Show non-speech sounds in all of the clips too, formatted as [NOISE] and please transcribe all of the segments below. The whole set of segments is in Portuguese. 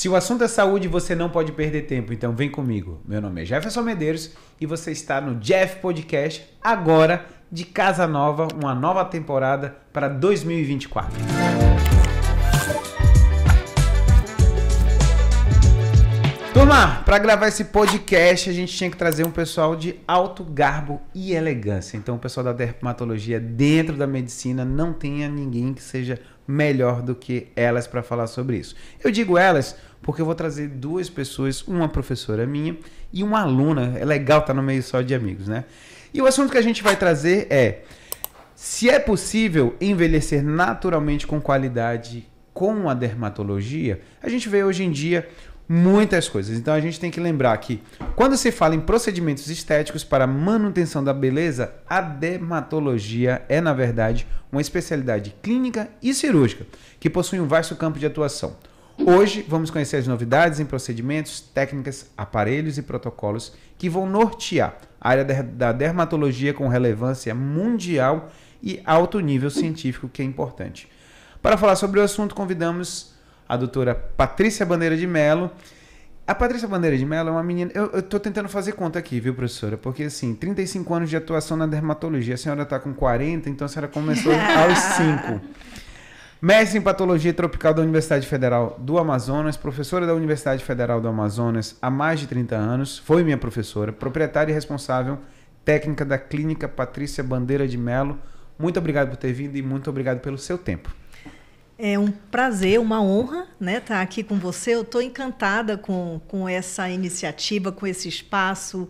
Se o assunto é saúde, você não pode perder tempo, então vem comigo. Meu nome é Jefferson Medeiros e você está no Jeff Podcast agora de casa nova, uma nova temporada para 2024. Turma, para gravar esse podcast a gente tinha que trazer um pessoal de alto garbo e elegância. Então o pessoal da dermatologia dentro da medicina não tenha ninguém que seja melhor do que elas para falar sobre isso. Eu digo elas porque eu vou trazer duas pessoas, uma professora minha e uma aluna. É legal estar tá no meio só de amigos, né? E o assunto que a gente vai trazer é se é possível envelhecer naturalmente com qualidade com a dermatologia. A gente vê hoje em dia muitas coisas. Então a gente tem que lembrar que quando se fala em procedimentos estéticos para manutenção da beleza, a dermatologia é, na verdade, uma especialidade clínica e cirúrgica que possui um vasto campo de atuação. Hoje vamos conhecer as novidades em procedimentos, técnicas, aparelhos e protocolos que vão nortear a área da dermatologia com relevância mundial e alto nível científico, que é importante. Para falar sobre o assunto, convidamos a doutora Patrícia Bandeira de Mello. A Patrícia Bandeira de Mello é uma menina. Eu, eu tô tentando fazer conta aqui, viu, professora? Porque, assim, 35 anos de atuação na dermatologia. A senhora tá com 40, então a senhora começou [LAUGHS] aos 5. Mestre em Patologia Tropical da Universidade Federal do Amazonas, professora da Universidade Federal do Amazonas há mais de 30 anos, foi minha professora, proprietária e responsável técnica da Clínica Patrícia Bandeira de Mello. Muito obrigado por ter vindo e muito obrigado pelo seu tempo. É um prazer, uma honra né, estar tá aqui com você. Eu estou encantada com, com essa iniciativa, com esse espaço,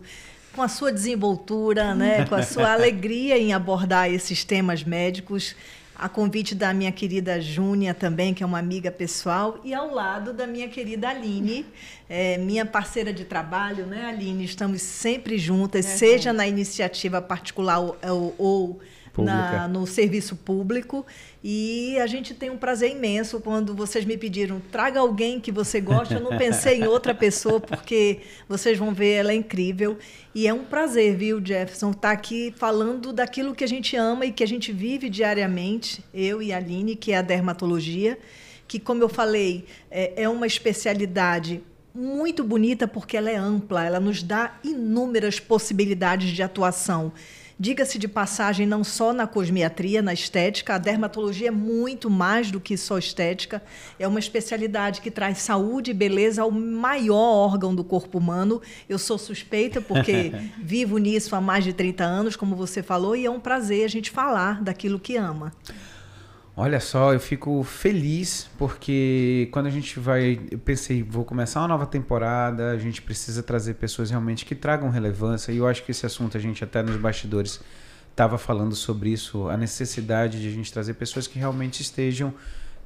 com a sua desenvoltura, né, com a sua [LAUGHS] alegria em abordar esses temas médicos. A convite da minha querida Júnia também, que é uma amiga pessoal, e ao lado da minha querida Aline, é, minha parceira de trabalho, né, Aline? Estamos sempre juntas, é, seja sim. na iniciativa particular ou, ou na, no serviço público. E a gente tem um prazer imenso quando vocês me pediram, traga alguém que você gosta. Eu não [LAUGHS] pensei em outra pessoa, porque vocês vão ver, ela é incrível. E é um prazer, viu, Jefferson, estar tá aqui falando daquilo que a gente ama e que a gente vive diariamente, eu e a Aline, que é a dermatologia, que, como eu falei, é, é uma especialidade muito bonita porque ela é ampla, ela nos dá inúmeras possibilidades de atuação. Diga-se de passagem, não só na cosmiatria, na estética, a dermatologia é muito mais do que só estética. É uma especialidade que traz saúde e beleza ao maior órgão do corpo humano. Eu sou suspeita porque [LAUGHS] vivo nisso há mais de 30 anos, como você falou, e é um prazer a gente falar daquilo que ama. Olha só, eu fico feliz porque quando a gente vai, eu pensei, vou começar uma nova temporada, a gente precisa trazer pessoas realmente que tragam relevância e eu acho que esse assunto a gente até nos bastidores estava falando sobre isso, a necessidade de a gente trazer pessoas que realmente estejam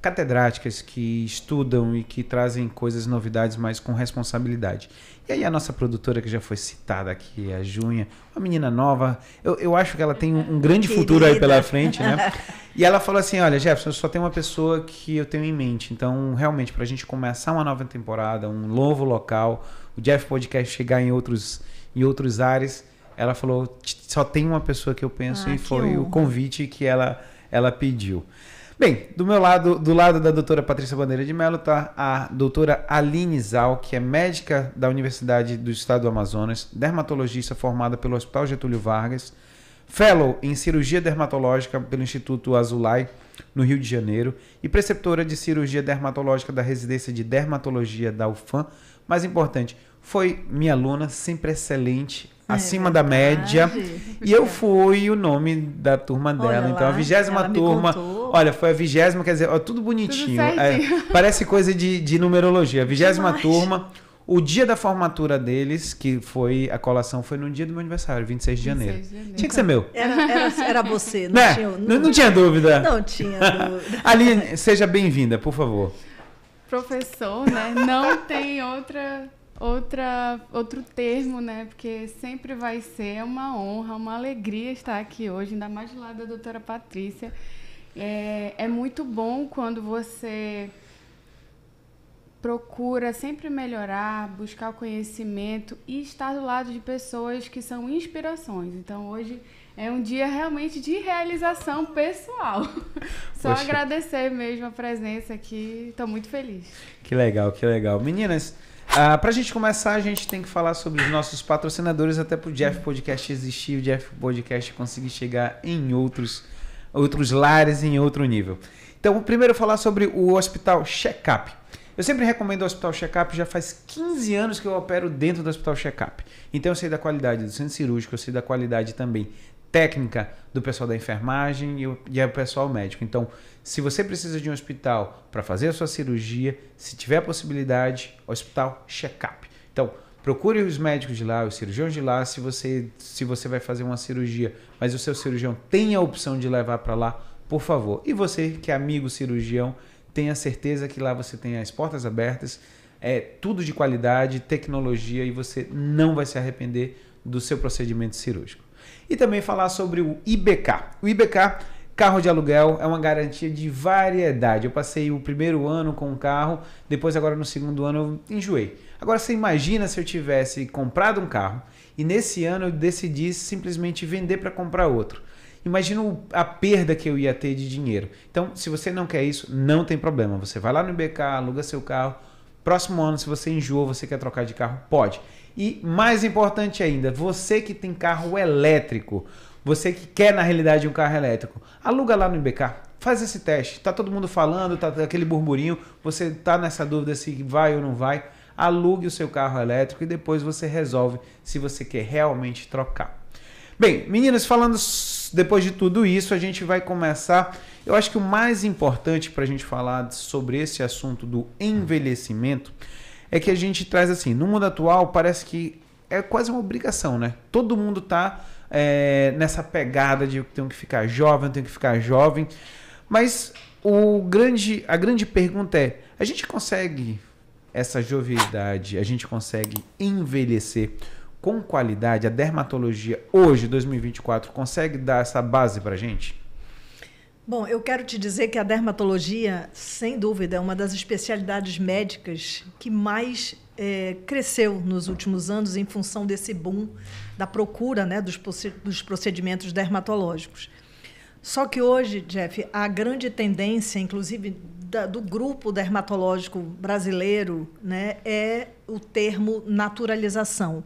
catedráticas que estudam e que trazem coisas, novidades, mas com responsabilidade. E aí a nossa produtora, que já foi citada aqui, a Junha, uma menina nova, eu, eu acho que ela tem um, um grande Querida. futuro aí pela frente, né? [LAUGHS] e ela falou assim, olha, Jefferson, eu só tenho uma pessoa que eu tenho em mente. Então, realmente, para a gente começar uma nova temporada, um novo local, o Jeff Podcast chegar em outros, em outros ares, ela falou, só tem uma pessoa que eu penso ah, e foi honra. o convite que ela, ela pediu. Bem, do meu lado, do lado da doutora Patrícia Bandeira de Mello está a doutora Aline Zal, que é médica da Universidade do Estado do Amazonas, dermatologista formada pelo Hospital Getúlio Vargas, fellow em cirurgia dermatológica pelo Instituto Azulay, no Rio de Janeiro, e preceptora de cirurgia dermatológica da residência de dermatologia da UFAM. Mais importante, foi minha aluna, sempre excelente, é acima da média. E eu fui o nome da turma dela. Lá, então, a vigésima turma Olha, foi a vigésima, quer dizer, ó, tudo bonitinho. Tudo é, [LAUGHS] parece coisa de, de numerologia. Vigésima turma. O dia da formatura deles, que foi a colação, foi no dia do meu aniversário, 26 de janeiro. 26 de janeiro. Tinha que ser meu. Era, era, era você, não, né? tinha, não, não, tinha dúvida. Não tinha dúvida. [LAUGHS] Aline, seja bem-vinda, por favor. Professor, né? Não tem outra, outra, outro termo, né? Porque sempre vai ser uma honra, uma alegria estar aqui hoje, ainda mais do lado da doutora Patrícia é, é muito bom quando você procura sempre melhorar, buscar o conhecimento e estar do lado de pessoas que são inspirações. Então hoje é um dia realmente de realização pessoal. [LAUGHS] Só Poxa. agradecer mesmo a presença aqui. Estou muito feliz. Que legal, que legal. Meninas, ah, para a gente começar, a gente tem que falar sobre os nossos patrocinadores, até para o Jeff Podcast existir, o Jeff Podcast conseguir chegar em outros outros lares em outro nível. Então, primeiro é falar sobre o Hospital Checkup. Eu sempre recomendo o Hospital Checkup, já faz 15 anos que eu opero dentro do Hospital Checkup. Então eu sei da qualidade do centro cirúrgico, eu sei da qualidade também técnica do pessoal da enfermagem e, o, e o pessoal médico. Então, se você precisa de um hospital para fazer a sua cirurgia, se tiver a possibilidade, Hospital Checkup. Então, Procure os médicos de lá, os cirurgiões de lá, se você, se você vai fazer uma cirurgia, mas o seu cirurgião tem a opção de levar para lá, por favor. E você que é amigo cirurgião, tenha certeza que lá você tem as portas abertas, é tudo de qualidade, tecnologia e você não vai se arrepender do seu procedimento cirúrgico. E também falar sobre o IBK. O IBK, carro de aluguel, é uma garantia de variedade. Eu passei o primeiro ano com o carro, depois agora no segundo ano eu enjoei. Agora você imagina se eu tivesse comprado um carro e nesse ano eu decidi simplesmente vender para comprar outro. Imagina a perda que eu ia ter de dinheiro. Então, se você não quer isso, não tem problema. Você vai lá no IBK, aluga seu carro. Próximo ano, se você enjoa, você quer trocar de carro, pode. E mais importante ainda, você que tem carro elétrico, você que quer na realidade um carro elétrico, aluga lá no IBK, faz esse teste. Tá todo mundo falando, tá aquele burburinho, você tá nessa dúvida se vai ou não vai alugue o seu carro elétrico e depois você resolve se você quer realmente trocar. Bem, meninas, falando depois de tudo isso, a gente vai começar. Eu acho que o mais importante para a gente falar sobre esse assunto do envelhecimento é que a gente traz assim, no mundo atual parece que é quase uma obrigação, né? Todo mundo está é, eh, nessa pegada de tem que ficar jovem, tem que ficar jovem. Mas o grande, a grande pergunta é: a gente consegue essa jovialidade, a gente consegue envelhecer com qualidade? A dermatologia hoje, 2024, consegue dar essa base para gente? Bom, eu quero te dizer que a dermatologia, sem dúvida, é uma das especialidades médicas que mais é, cresceu nos últimos anos em função desse boom da procura né, dos, dos procedimentos dermatológicos. Só que hoje, Jeff, a grande tendência, inclusive da, do grupo dermatológico brasileiro né, é o termo naturalização.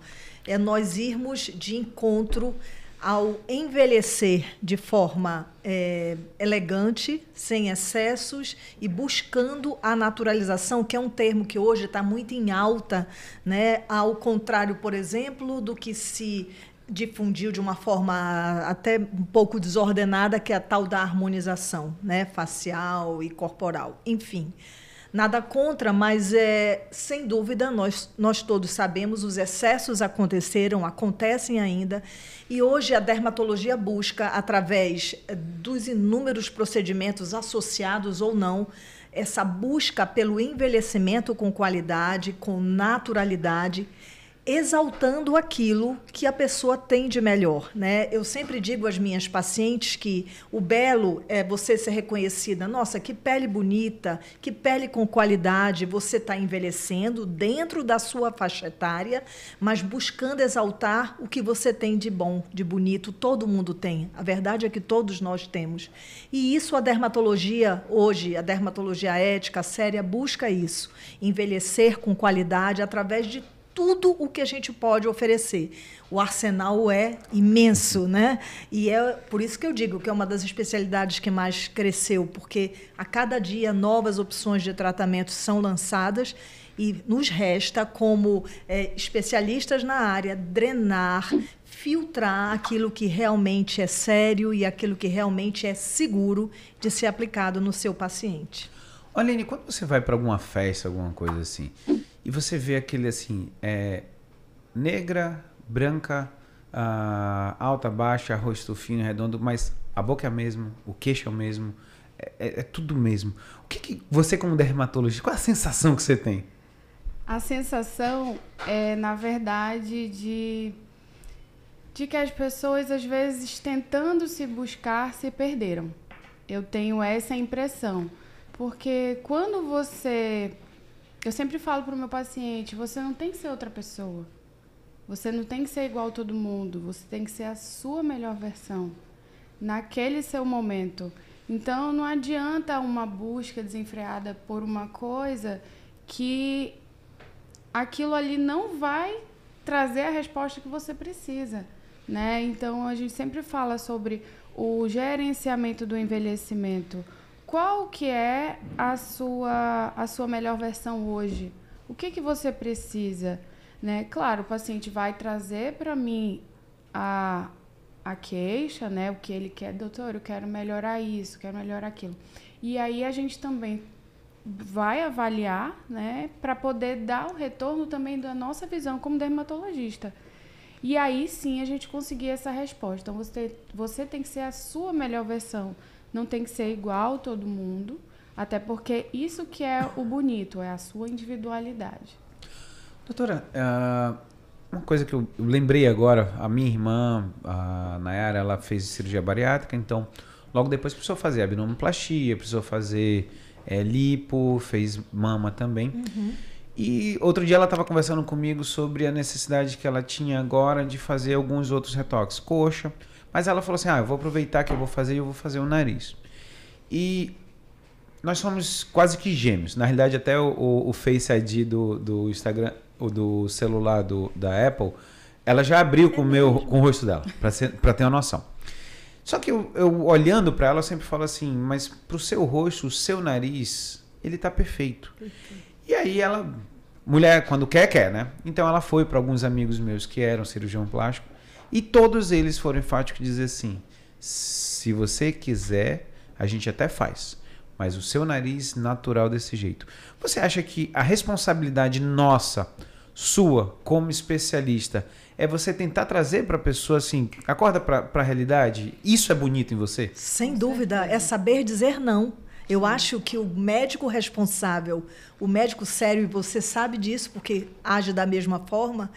É nós irmos de encontro ao envelhecer de forma é, elegante, sem excessos e buscando a naturalização, que é um termo que hoje está muito em alta, né? ao contrário, por exemplo, do que se difundiu de uma forma até um pouco desordenada, que é a tal da harmonização né? facial e corporal. Enfim, nada contra, mas é, sem dúvida nós, nós todos sabemos, os excessos aconteceram, acontecem ainda, e hoje a dermatologia busca, através dos inúmeros procedimentos associados ou não, essa busca pelo envelhecimento com qualidade, com naturalidade exaltando aquilo que a pessoa tem de melhor, né? Eu sempre digo às minhas pacientes que o belo é você ser reconhecida. Nossa, que pele bonita, que pele com qualidade. Você está envelhecendo dentro da sua faixa etária, mas buscando exaltar o que você tem de bom, de bonito. Todo mundo tem. A verdade é que todos nós temos. E isso a dermatologia hoje, a dermatologia ética, séria, busca isso. Envelhecer com qualidade através de tudo o que a gente pode oferecer. O arsenal é imenso, né? E é por isso que eu digo que é uma das especialidades que mais cresceu, porque a cada dia novas opções de tratamento são lançadas e nos resta, como é, especialistas na área, drenar, filtrar aquilo que realmente é sério e aquilo que realmente é seguro de ser aplicado no seu paciente. Aline, quando você vai para alguma festa, alguma coisa assim, e você vê aquele assim, é, negra, branca, uh, alta, baixa, rosto fino redondo, mas a boca é a mesma, o queixo é o mesmo, é, é, é tudo mesmo. O que, que, você, como dermatologista, qual a sensação que você tem? A sensação é, na verdade, de, de que as pessoas, às vezes, tentando se buscar, se perderam. Eu tenho essa impressão. Porque quando você eu sempre falo para o meu paciente: você não tem que ser outra pessoa. Você não tem que ser igual a todo mundo. Você tem que ser a sua melhor versão, naquele seu momento. Então não adianta uma busca desenfreada por uma coisa que aquilo ali não vai trazer a resposta que você precisa, né? Então a gente sempre fala sobre o gerenciamento do envelhecimento qual que é a sua, a sua melhor versão hoje? O que, que você precisa? Né? Claro, o paciente vai trazer para mim a, a queixa, né? o que ele quer, doutor, eu quero melhorar isso, quero melhorar aquilo. E aí a gente também vai avaliar né? para poder dar o retorno também da nossa visão como dermatologista. E aí sim a gente conseguir essa resposta. Então você, você tem que ser a sua melhor versão não tem que ser igual a todo mundo, até porque isso que é o bonito, é a sua individualidade. Doutora, é, uma coisa que eu lembrei agora, a minha irmã, a Nayara, ela fez cirurgia bariátrica, então logo depois precisou fazer abdominoplastia, precisou fazer é, lipo, fez mama também. Uhum. E outro dia ela estava conversando comigo sobre a necessidade que ela tinha agora de fazer alguns outros retoques, coxa. Mas ela falou assim: ah, eu vou aproveitar que eu vou fazer e eu vou fazer o nariz. E nós somos quase que gêmeos. Na realidade, até o, o Face ID do, do Instagram, ou do celular do, da Apple, ela já abriu com, é meu, com o rosto dela, para ter uma noção. Só que eu, eu olhando para ela, eu sempre falo assim: mas pro seu rosto, o seu nariz, ele tá perfeito. E aí ela mulher quando quer quer, né? Então ela foi para alguns amigos meus que eram cirurgião plástico e todos eles foram enfáticos e dizer assim: se você quiser, a gente até faz. Mas o seu nariz natural desse jeito. Você acha que a responsabilidade nossa, sua, como especialista, é você tentar trazer para a pessoa assim, acorda para a realidade? Isso é bonito em você? Sem dúvida, é saber dizer não. Eu acho que o médico responsável, o médico sério, e você sabe disso porque age da mesma forma,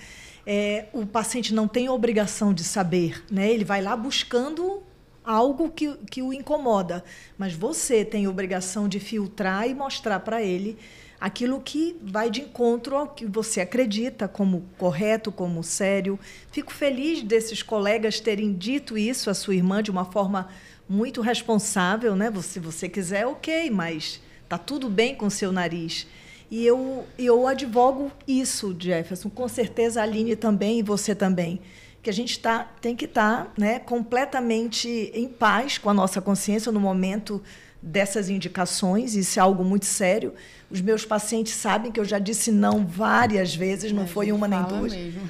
é, o paciente não tem obrigação de saber, né? Ele vai lá buscando algo que, que o incomoda, mas você tem obrigação de filtrar e mostrar para ele aquilo que vai de encontro ao que você acredita como correto, como sério. Fico feliz desses colegas terem dito isso à sua irmã de uma forma muito responsável, né? Se você quiser, ok, mas tá tudo bem com seu nariz. E eu, eu advogo isso, Jefferson, com certeza a Aline também e você também. Que a gente tá, tem que estar tá, né, completamente em paz com a nossa consciência no momento dessas indicações, isso é algo muito sério. Os meus pacientes sabem que eu já disse não várias vezes, não foi uma nem duas. Mesmo.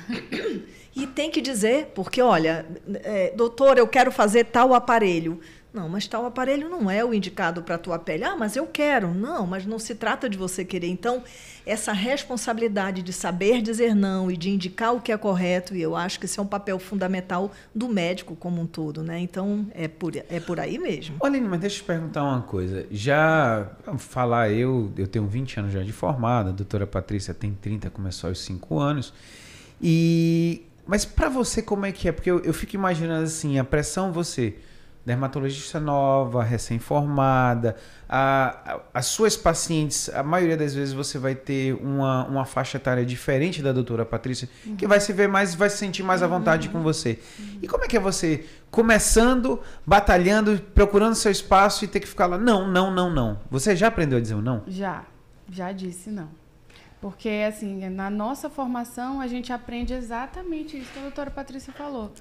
E tem que dizer, porque olha, é, doutor, eu quero fazer tal aparelho. Não, mas tal aparelho não é o indicado para a tua pele. Ah, mas eu quero. Não, mas não se trata de você querer. Então, essa responsabilidade de saber dizer não e de indicar o que é correto, e eu acho que esse é um papel fundamental do médico como um todo, né? Então, é por, é por aí mesmo. Olha, mas deixa eu te perguntar uma coisa. Já falar, eu, eu tenho 20 anos já de formada, a doutora Patrícia tem 30, começou aos 5 anos. E mas para você como é que é? Porque eu, eu fico imaginando assim, a pressão você dermatologista nova, recém-formada, as suas pacientes, a maioria das vezes você vai ter uma, uma faixa etária diferente da doutora Patrícia, uhum. que vai se ver mais, vai se sentir mais à uhum. vontade com você. Uhum. E como é que é você começando, batalhando, procurando seu espaço e ter que ficar lá, não, não, não, não. Você já aprendeu a dizer um não? Já, já disse não. Porque, assim, na nossa formação, a gente aprende exatamente isso que a doutora Patrícia falou.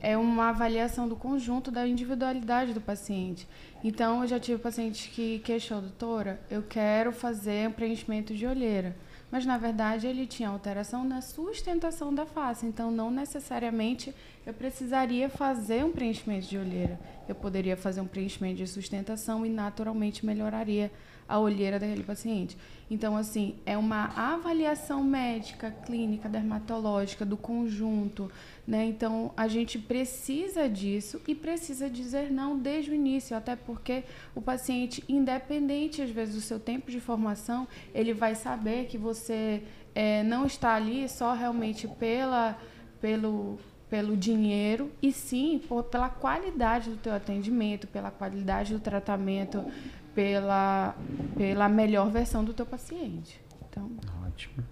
É uma avaliação do conjunto, da individualidade do paciente. Então, eu já tive pacientes que queixou, doutora, eu quero fazer um preenchimento de olheira. Mas, na verdade, ele tinha alteração na sustentação da face. Então, não necessariamente eu precisaria fazer um preenchimento de olheira. Eu poderia fazer um preenchimento de sustentação e naturalmente melhoraria a olheira daquele paciente. Então, assim, é uma avaliação médica, clínica, dermatológica do conjunto, né? Então, a gente precisa disso e precisa dizer não desde o início, até porque o paciente, independente às vezes do seu tempo de formação, ele vai saber que você é, não está ali só realmente pela, pelo, pelo dinheiro e sim por, pela qualidade do teu atendimento, pela qualidade do tratamento pela, pela melhor versão do teu paciente. Então... Ótimo.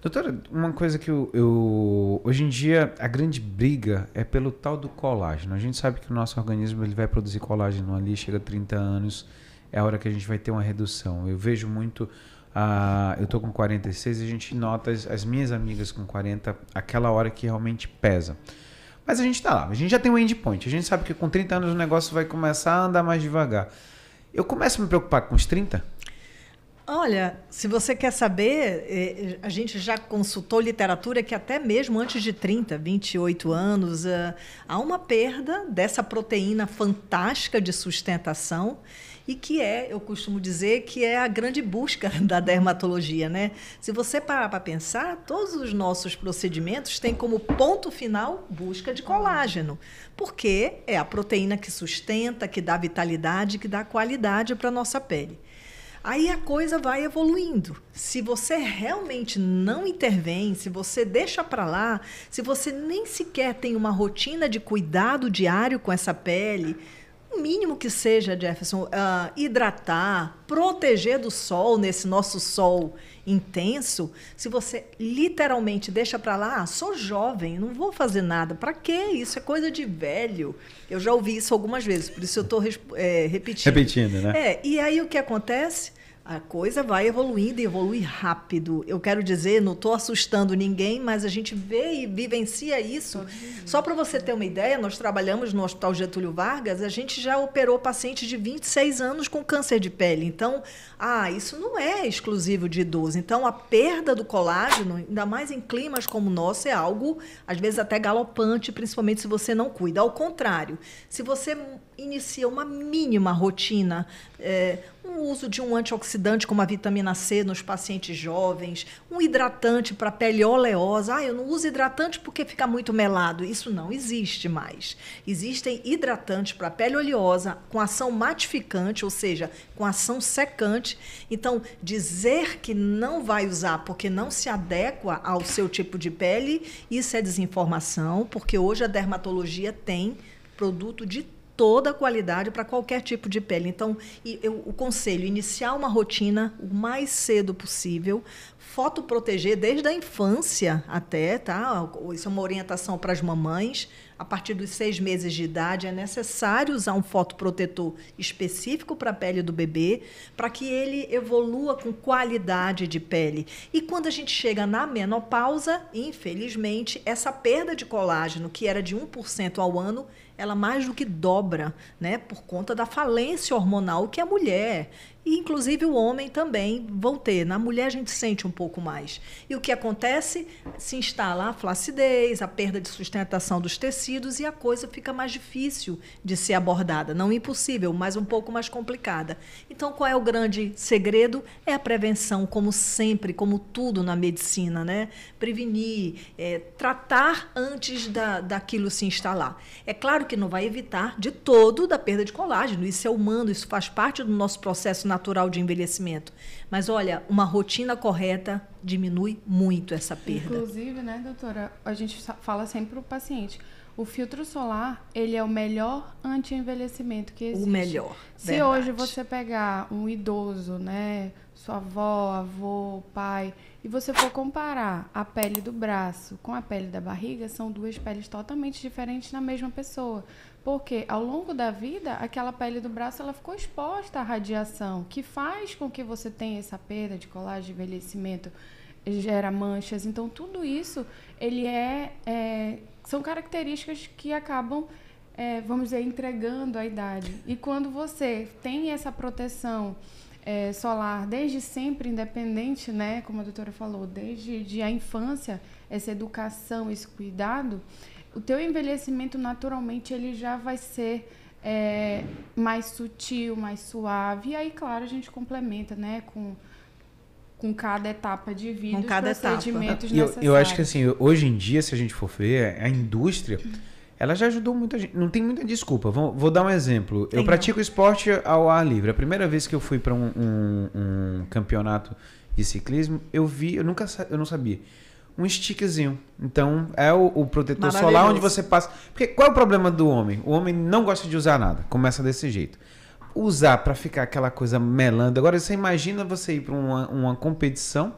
Doutora, uma coisa que eu, eu, hoje em dia a grande briga é pelo tal do colágeno. A gente sabe que o nosso organismo ele vai produzir colágeno ali, chega a 30 anos, é a hora que a gente vai ter uma redução. Eu vejo muito, uh, eu tô com 46 e a gente nota as, as, minhas amigas com 40, aquela hora que realmente pesa. Mas a gente está lá, a gente já tem um endpoint, a gente sabe que com 30 anos o negócio vai começar a andar mais devagar. Eu começo a me preocupar com os 30? Olha, se você quer saber, é, a gente já consultou literatura que até mesmo antes de 30, 28 anos, é, há uma perda dessa proteína fantástica de sustentação e que é, eu costumo dizer, que é a grande busca [LAUGHS] da dermatologia, né? Se você parar para pensar, todos os nossos procedimentos têm como ponto final busca de colágeno, porque é a proteína que sustenta, que dá vitalidade, que dá qualidade para nossa pele. Aí a coisa vai evoluindo. Se você realmente não intervém, se você deixa para lá, se você nem sequer tem uma rotina de cuidado diário com essa pele, o mínimo que seja, Jefferson, uh, hidratar, proteger do sol nesse nosso sol intenso, se você literalmente deixa para lá, ah, sou jovem, não vou fazer nada, para quê? Isso é coisa de velho. Eu já ouvi isso algumas vezes, por isso eu estou é, eh, repetindo. Repetindo, né? É, e aí o que acontece? a coisa vai evoluindo e evolui rápido. Eu quero dizer, não estou assustando ninguém, mas a gente vê e vivencia isso. Só para você ter uma ideia, nós trabalhamos no Hospital Getúlio Vargas, a gente já operou pacientes de 26 anos com câncer de pele. Então, ah, isso não é exclusivo de idoso. Então, a perda do colágeno, ainda mais em climas como o nosso, é algo, às vezes, até galopante, principalmente se você não cuida. Ao contrário, se você inicia uma mínima rotina, é, um uso de um antioxidante como a vitamina C nos pacientes jovens, um hidratante para pele oleosa. Ah, eu não uso hidratante porque fica muito melado. Isso não existe mais. Existem hidratantes para pele oleosa com ação matificante, ou seja, com ação secante. Então, dizer que não vai usar porque não se adequa ao seu tipo de pele, isso é desinformação, porque hoje a dermatologia tem produto de toda a qualidade para qualquer tipo de pele. Então, eu, o conselho: iniciar uma rotina o mais cedo possível, fotoproteger desde a infância até, tá? Isso é uma orientação para as mamães. A partir dos seis meses de idade é necessário usar um fotoprotetor específico para a pele do bebê, para que ele evolua com qualidade de pele. E quando a gente chega na menopausa, infelizmente, essa perda de colágeno, que era de 1% ao ano, ela mais do que dobra, né, por conta da falência hormonal que a mulher e inclusive o homem também vão ter. Na mulher a gente sente um pouco mais. E o que acontece? Se instala a flacidez, a perda de sustentação dos tecidos e a coisa fica mais difícil de ser abordada, não impossível, mas um pouco mais complicada. Então, qual é o grande segredo? É a prevenção, como sempre, como tudo na medicina, né? Prevenir, é, tratar antes da, daquilo se instalar. É claro que que não vai evitar de todo da perda de colágeno. Isso é humano, isso faz parte do nosso processo natural de envelhecimento. Mas olha, uma rotina correta diminui muito essa perda. Inclusive, né, doutora, a gente fala sempre para o paciente. O filtro solar, ele é o melhor anti-envelhecimento que existe. O melhor. Se verdade. hoje você pegar um idoso, né, sua avó, avô, pai, e você for comparar a pele do braço com a pele da barriga, são duas peles totalmente diferentes na mesma pessoa. Porque ao longo da vida, aquela pele do braço ela ficou exposta à radiação, que faz com que você tenha essa perda de colágeno, envelhecimento, gera manchas. Então, tudo isso ele é, é são características que acabam é, vamos dizer, entregando a idade. E quando você tem essa proteção é, solar desde sempre, independente, né, como a doutora falou, desde de a infância, essa educação, esse cuidado, o teu envelhecimento naturalmente ele já vai ser é, mais sutil, mais suave. E aí, claro, a gente complementa, né, com com cada etapa de vida, com cada os procedimentos etapa. necessários. Eu, eu acho que assim, hoje em dia, se a gente for ver, a indústria ela já ajudou muita gente. Não tem muita desculpa. Vou, vou dar um exemplo. eu pratico esporte ao ar livre. A primeira vez que eu fui para um, um, um, campeonato de ciclismo, eu vi, eu nunca eu não sabia. Um stickzinho. Então, é o, o protetor solar onde você passa. Porque qual é o problema do homem? O homem não gosta de usar nada. Começa desse jeito. Usar para ficar aquela coisa melando. Agora, você imagina você ir para uma, uma competição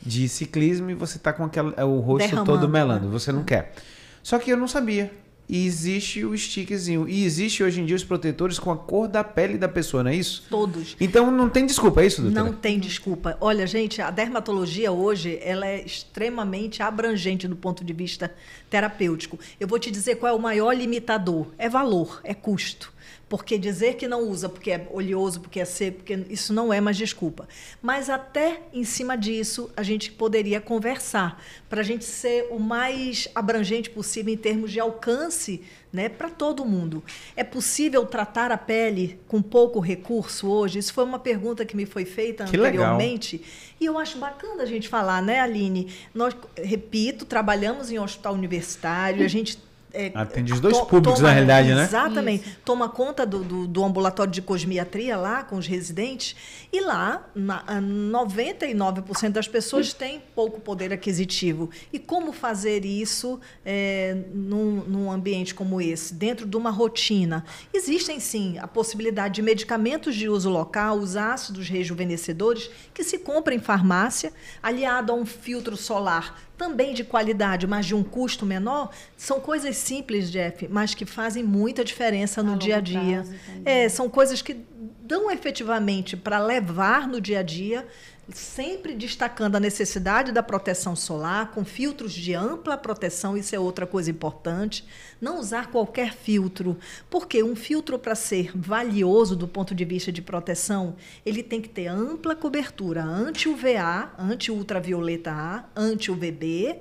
de ciclismo e você tá com aquela, é, o rosto Derramando, todo melando. Você não quer. Só que eu não sabia. E existe o stickzinho E existe hoje em dia os protetores com a cor da pele da pessoa, não é isso? Todos. Então não tem desculpa, é isso, doutora? Não tem desculpa. Olha, gente, a dermatologia hoje ela é extremamente abrangente do ponto de vista terapêutico. Eu vou te dizer qual é o maior limitador: é valor, é custo. Porque dizer que não usa porque é oleoso, porque é seco, porque isso não é mais desculpa. Mas até em cima disso, a gente poderia conversar para a gente ser o mais abrangente possível em termos de alcance né, para todo mundo. É possível tratar a pele com pouco recurso hoje? Isso foi uma pergunta que me foi feita que anteriormente. Legal. E eu acho bacana a gente falar, né, Aline? Nós, repito, trabalhamos em hospital universitário, a gente é, Atende ah, os dois públicos, toma, na realidade, né? Exatamente. Isso. Toma conta do, do, do, ambulatório de cosmiatria lá, com os residentes. E lá, na, 99% ah, das pessoas hum. têm pouco poder aquisitivo. E como fazer isso é, num, num ambiente como esse, dentro de uma rotina? Existem, sim, a possibilidade de medicamentos de uso local, os ácidos rejuvenescedores, que se compra em farmácia, aliado a um filtro solar também de qualidade, mas de um custo menor, são coisas simples, Jeff, mas que fazem muita diferença no dia a dia. é, são coisas que dão efetivamente para levar no dia a dia sempre destacando a necessidade da proteção solar com filtros de ampla proteção, isso é outra coisa importante. Não usar qualquer filtro, porque um filtro para ser valioso do ponto de vista de proteção, ele tem que ter ampla cobertura anti-UVA, anti-ultravioleta A, anti-UVB,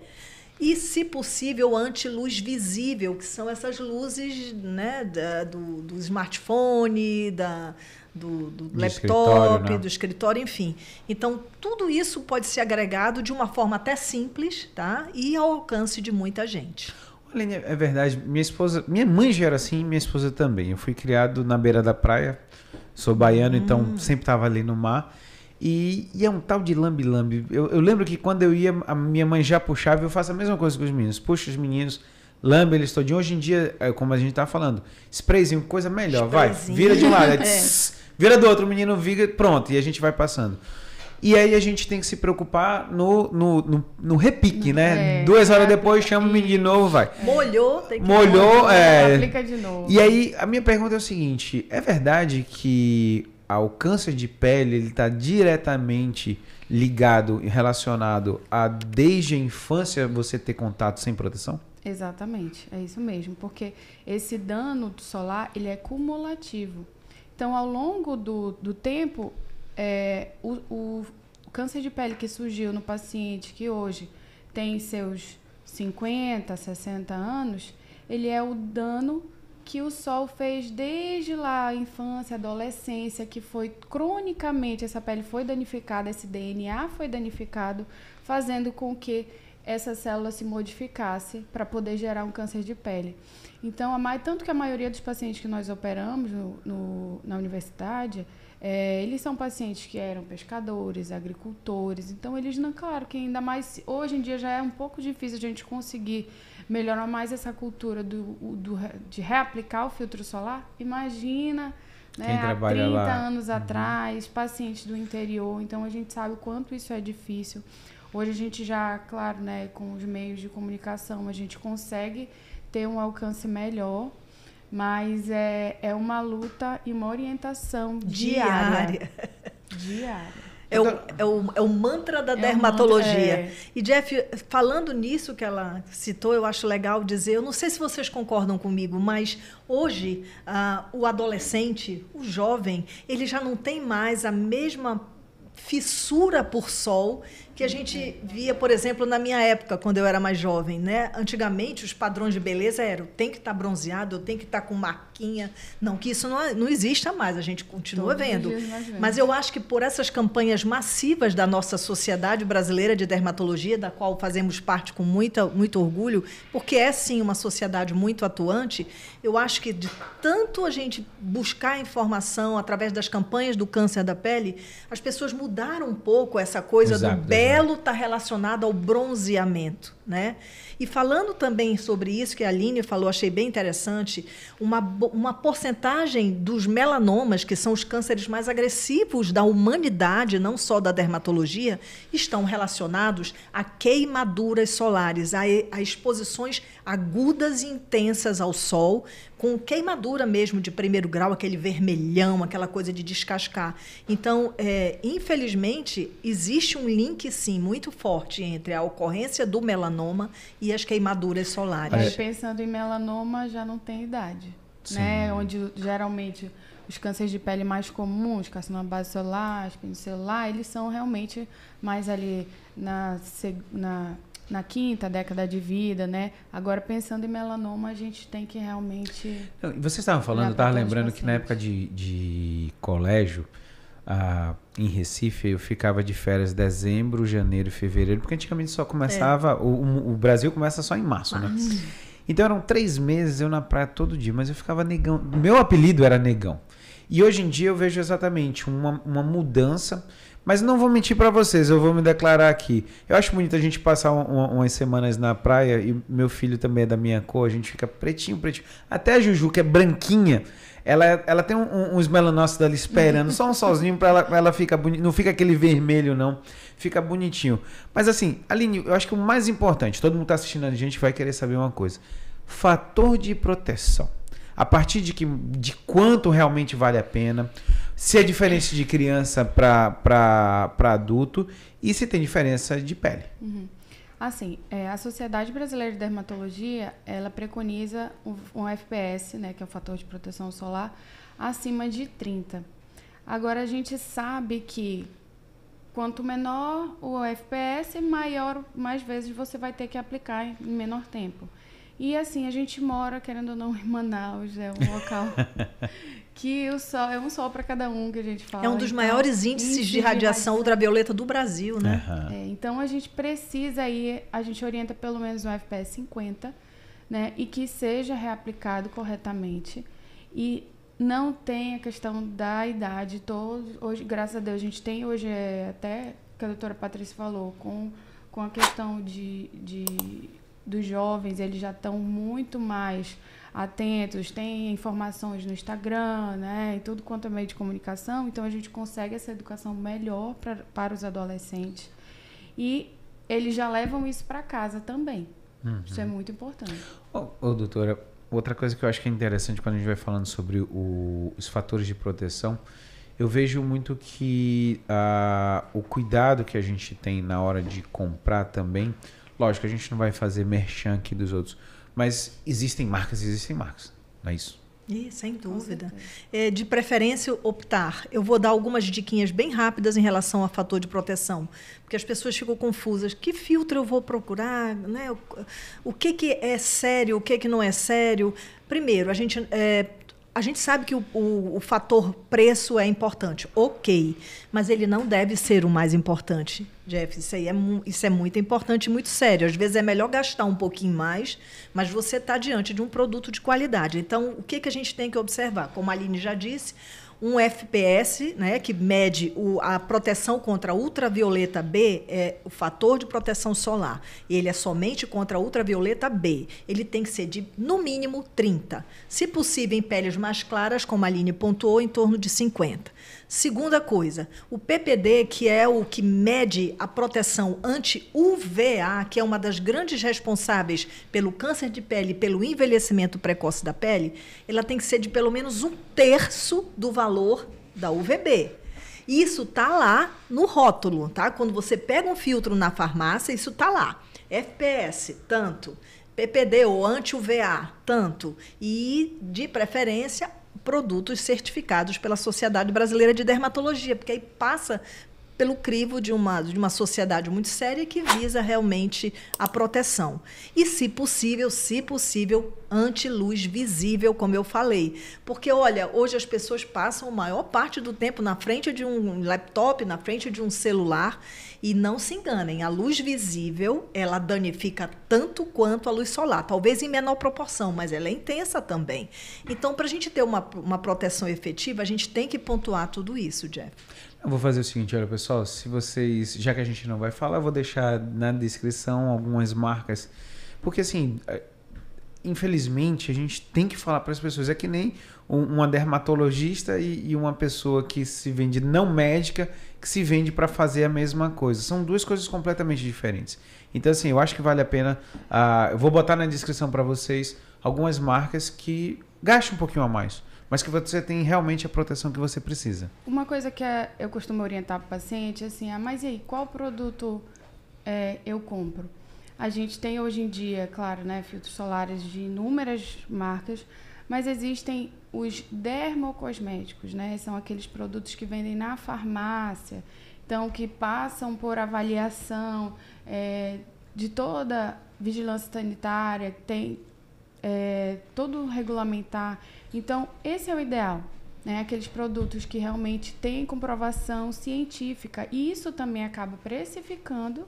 e, se possível, anti-luz visível, que são essas luzes né, da, do, do smartphone, da, do, do, laptop, né? do escritório, enfim. Então, tudo isso pode ser agregado de uma forma até simples tá? e ao alcance de muita gente. Aline, é verdade. Minha esposa, minha mãe já era assim, minha esposa também. Eu fui criado na beira da praia, sou baiano, então hum. então sempre estava ali no mar. E, e, é um tal de lambe-lambe. Eu, eu, lembro que quando eu ia, a minha mãe já puxava, eu faço a mesma coisa com os meninos. Puxa os meninos, lambe eles todinho. Hoje em dia, é como a gente está falando, sprayzinho, coisa melhor. Sprayzinho. Vai, vira de lado. É. [LAUGHS] vira do outro, o menino vira, pronto, e a gente vai passando. E aí a gente tem que se preocupar no, no, no, no repique, né? É, Duas horas depois, chama o menino de novo, vai. Molhou, tem que Molhou, é. Aplica de novo. E aí, a minha pergunta é o seguinte: é verdade que o câncer de pele ele está diretamente ligado e relacionado a desde a infância você ter contato sem proteção? Exatamente, é isso mesmo, porque esse dano solar ele é cumulativo. Então, ao longo do, do tempo, é, o, o câncer de pele que surgiu no paciente que hoje tem seus 50, 60 anos, ele é o dano que o sol fez desde lá a infância, adolescência, que foi cronicamente essa pele foi danificada, esse DNA foi danificado, fazendo com que essa célula se modificasse para poder gerar um câncer de pele. Então, a, tanto que a maioria dos pacientes que nós operamos no, no, na universidade, é, eles são pacientes que eram pescadores, agricultores, então eles não, claro que ainda mais, hoje em dia já é um pouco difícil a gente conseguir melhorar mais essa cultura do, do de reaplicar o filtro solar. Imagina né, há 30 lá. anos uhum. atrás, pacientes do interior, então a gente sabe o quanto isso é difícil. Hoje a gente já, claro, né, com os meios de comunicação, a gente consegue ter um alcance melhor, mas é, é uma luta e uma orientação diária. Diária. É o, é, o, é o mantra da é dermatologia. Mantra, é. E, Jeff, falando nisso que ela citou, eu acho legal dizer, eu não sei se vocês concordam comigo, mas hoje ah, o adolescente, o jovem, ele já não tem mais a mesma fissura por sol que a gente via, por exemplo, na minha época, quando eu era mais jovem, né? Antigamente, os padrões de beleza eram tem que estar tá bronzeado, tem que estar tá com marquinha. Não que isso não, não exista mais, a gente continua vendo. vendo. Mas eu acho que por essas campanhas massivas da nossa Sociedade Brasileira de Dermatologia, da qual fazemos parte com muita, muito orgulho, porque é sim uma sociedade muito atuante, eu acho que de tanto a gente buscar informação através das campanhas do câncer da pele, as pessoas mudaram um pouco essa coisa exato, do belo estar tá relacionado ao bronzeamento, né? E falando também sobre isso que a Aline falou, achei bem interessante, uma, uma porcentagem dos melanomas, que são os cânceres mais agressivos da humanidade, não só da dermatologia, estão relacionados a queimaduras solares, a, a exposições agudas e intensas ao sol, com queimadura mesmo de primeiro grau, aquele vermelhão, aquela coisa de descascar. Então, é, infelizmente, existe um link, sim, muito forte entre a ocorrência do melanoma e as queimaduras solares. Mas é. pensando em melanoma, já não tem idade. Né? Onde geralmente os cânceres de pele mais comuns, carcinoma base celular, espinho celular, eles são realmente mais ali na, na na quinta década de vida, né? Agora, pensando em melanoma, a gente tem que realmente. Você estava falando, estava lembrando que na época de, de colégio, ah, em Recife, eu ficava de férias dezembro, janeiro e fevereiro, porque antigamente só começava. É. O, o, Brasil começa só em março, né? Então eram três meses eu na praia todo dia, mas eu ficava negão. Meu apelido era negão. E hoje em dia eu vejo exatamente uma, uma mudança. Mas não vou mentir para vocês, eu vou me declarar aqui. Eu acho bonito a gente passar um, um, umas semanas na praia e meu filho também é da minha cor, a gente fica pretinho, pretinho. Até a Juju, que é branquinha, ela, ela tem um, uns melanócitos dela esperando, só um solzinho pra ela, ela fica bonita. Não fica aquele vermelho, não. Fica bonitinho. Mas assim, Aline, eu acho que o mais importante, todo mundo tá assistindo a gente vai querer saber uma coisa. Fator de proteção. A partir de, que, de quanto realmente vale a pena se é diferente de criança para adulto e se tem diferença de pele. Uhum. Assim, é, a Sociedade Brasileira de Dermatologia, ela preconiza um, um FPS, né, que é o fator de proteção solar, acima de 30. Agora, a gente sabe que quanto menor o FPS, maior, mais vezes você vai ter que aplicar em menor tempo. E assim, a gente mora, querendo ou não, em Manaus, é um local [LAUGHS] que o sol é um sol para cada um que a gente fala. É um dos então, maiores índices, de, radiação de radiação ultravioleta do Brasil, né? Uhum. É, então a gente precisa aí, a gente orienta pelo menos um FPS 50, né? E que seja reaplicado corretamente. E não tem a questão da idade. Todos, hoje, graças a Deus, a gente tem hoje é, até que a doutora Patrícia falou, com, com a questão de, de dos jovens, eles já estão muito mais atentos, tem informações no Instagram, né, em tudo quanto é meio de comunicação, então a gente consegue essa educação melhor pra, para os adolescentes. E eles já levam isso para casa também. Uhum. Isso é muito importante. Ô, doutora, outra coisa que eu acho que é interessante quando a gente vai falando sobre o, os fatores de proteção, eu vejo muito que o cuidado que a gente tem na hora de comprar também, lógico, a gente não vai fazer merchan aqui dos outros, mas existem marcas, existem marcas, não é isso? E, sem dúvida. É, de preferência, optar. Eu vou dar algumas diquinhas bem rápidas em relação ao fator de proteção, porque as pessoas ficam confusas. Que filtro eu vou procurar? Né? O, o que, que é sério, o que, que não é sério? Primeiro, a gente é, a gente sabe que o, o, o, fator preço é importante, ok, mas ele não deve ser o mais importante, Jeff. Isso, aí é, isso é muito importante e muito sério. Às vezes é melhor gastar um pouquinho mais, mas você está diante de um produto de qualidade. Então, o que, que a gente tem que observar? Como a Aline já disse, um FPS, né, que mede o, a proteção contra ultravioleta B, é o fator de proteção solar. Ele é somente contra ultravioleta B. Ele tem que ser de, no mínimo, 30. Se possível, em peles mais claras, como a Aline pontuou, em torno de 50. Segunda coisa, o PPD, que é o que mede a proteção anti-UVA, que é uma das grandes responsáveis pelo câncer de pele, e pelo envelhecimento precoce da pele, ela tem que ser de pelo menos um terço do valor da UVB. Isso tá lá no rótulo, tá? Quando você pega um filtro na farmácia, isso tá lá. FPS, tanto. PPD ou anti-UVA, tanto. E, de preferência, produtos certificados pela Sociedade Brasileira de Dermatologia, porque aí passa pelo crivo de uma, de uma sociedade muito séria que visa realmente a proteção. E, se possível, se possível, anti-luz visível, como eu falei. Porque, olha, hoje as pessoas passam a maior parte do tempo na frente de um laptop, na frente de um celular, e não se enganem, a luz visível, ela danifica tanto quanto a luz solar, talvez em menor proporção, mas ela é intensa também. Então, para a gente ter uma, uma proteção efetiva, a gente tem que pontuar tudo isso, Jeff. Eu vou fazer o seguinte, olha pessoal, se vocês, já que a gente não vai falar, eu vou deixar na descrição algumas marcas, porque assim, é, infelizmente a gente tem que falar para as pessoas, é que nem um, uma dermatologista e, e, uma pessoa que se vende não médica, que se vende para fazer a mesma coisa. São duas coisas completamente diferentes. Então, assim, eu acho que vale a pena. Uh, eu vou botar na descrição para vocês algumas marcas que gastam um pouquinho a mais mas que você tem realmente a proteção que você precisa. Uma coisa que é, eu costumo orientar para o paciente é assim, ah, mas e aí, qual produto é, eu compro? A gente tem hoje em dia, claro, né, filtros solares de inúmeras marcas, mas existem os dermocosméticos, né? São aqueles produtos que vendem na farmácia, então que passam por avaliação é, de toda vigilância sanitária, tem é, todo regulamentar. Então esse é o ideal, né, aqueles produtos que realmente têm comprovação científica, e isso também acaba precificando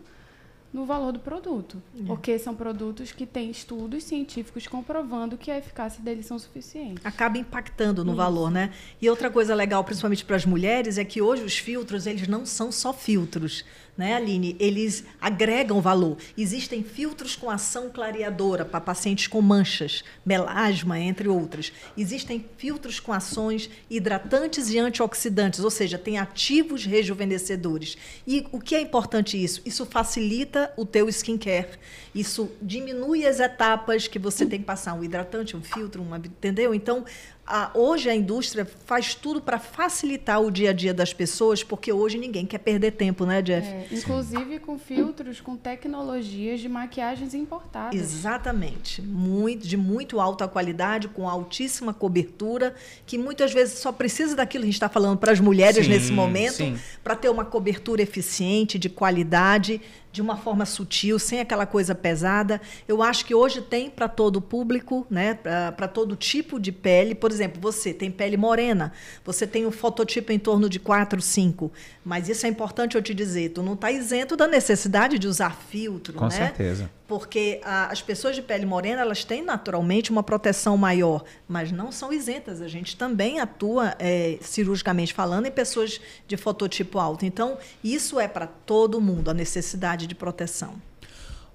no valor do produto, é. porque são produtos que têm estudos científicos comprovando que a eficácia deles são suficientes. Acaba impactando no Isso. valor, né? E outra coisa legal, principalmente para as mulheres, é que hoje os filtros, eles não são só filtros né, Aline? Eles agregam valor. Existem filtros com ação clareadora para pacientes com manchas, melasma, entre outras. Existem filtros com ações hidratantes e antioxidantes, ou seja, tem ativos rejuvenescedores. E o que é importante isso? Isso facilita o teu skincare. Isso diminui as etapas que você tem que passar um hidratante, um filtro, uma, entendeu? Então, a, hoje a indústria faz tudo para facilitar o dia a dia das pessoas, porque hoje ninguém quer perder tempo, né, Jeff? É, inclusive com filtros, com tecnologias de maquiagens importadas. Exatamente. Muito, de muito alta qualidade, com altíssima cobertura, que muitas vezes só precisa daquilo que a gente está falando para as mulheres sim, nesse momento, para ter uma cobertura eficiente, de qualidade, de uma forma sutil, sem aquela coisa pesada. Eu acho que hoje tem para todo público, né? para todo tipo de pele. Por exemplo, você tem pele morena, você tem um fototipo em torno de 4, 5. Mas isso é importante eu te dizer, tu não está isento da necessidade de usar filtro, Com né? certeza. Porque a, as pessoas de pele morena, elas têm naturalmente uma proteção maior, mas não são isentas. A gente também atua, é, cirurgicamente falando, em pessoas de fototipo alto. Então, isso é para todo mundo, a necessidade de proteção?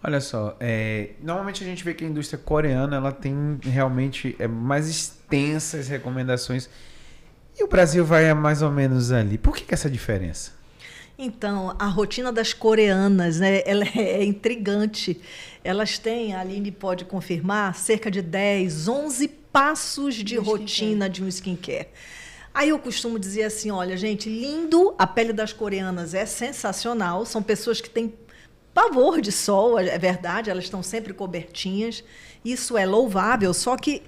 Olha só, é, normalmente a gente vê que a indústria coreana ela tem realmente é, mais extensas recomendações e o Brasil vai a mais ou menos ali. Por que, que essa diferença? Então, a rotina das coreanas, né, ela é, é intrigante. Elas têm, a Aline pode confirmar, cerca de 10, 11 passos de, de rotina de um skincare. Aí eu costumo dizer assim, olha, gente, lindo, a pele das coreanas é sensacional, são pessoas que têm pavor de sol, é verdade, elas estão sempre cobertinhas. Isso é louvável, só que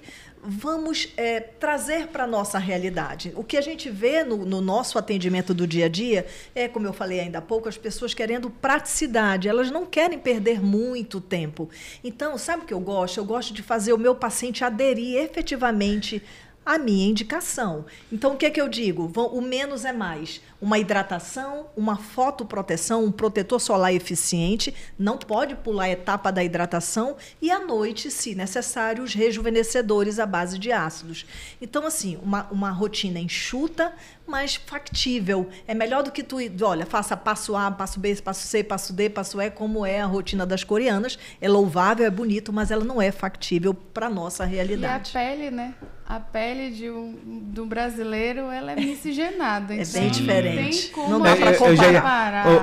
vamos é, trazer para a nossa realidade. O que a gente vê no, no, nosso atendimento do dia a dia é, como eu falei ainda há pouco, as pessoas querendo praticidade, elas não querem perder muito tempo. Então, sabe o que eu gosto? Eu gosto de fazer o meu paciente aderir efetivamente à minha indicação. Então, o que é que eu digo? O menos é mais uma hidratação, uma fotoproteção, um protetor solar eficiente, não pode pular a etapa da hidratação e à noite, se necessário, os rejuvenescedores à base de ácidos. Então, assim, uma, uma rotina enxuta, mas factível. É melhor do que tu, olha, faça passo A, passo B, passo C, passo D, passo E, como é a rotina das coreanas. É louvável, é bonito, mas ela não é factível para nossa realidade. E a pele, né? A pele de um, do brasileiro, ela é miscigenada. é então... bem diferente gente. Não dá pra comparar. Eu, ia,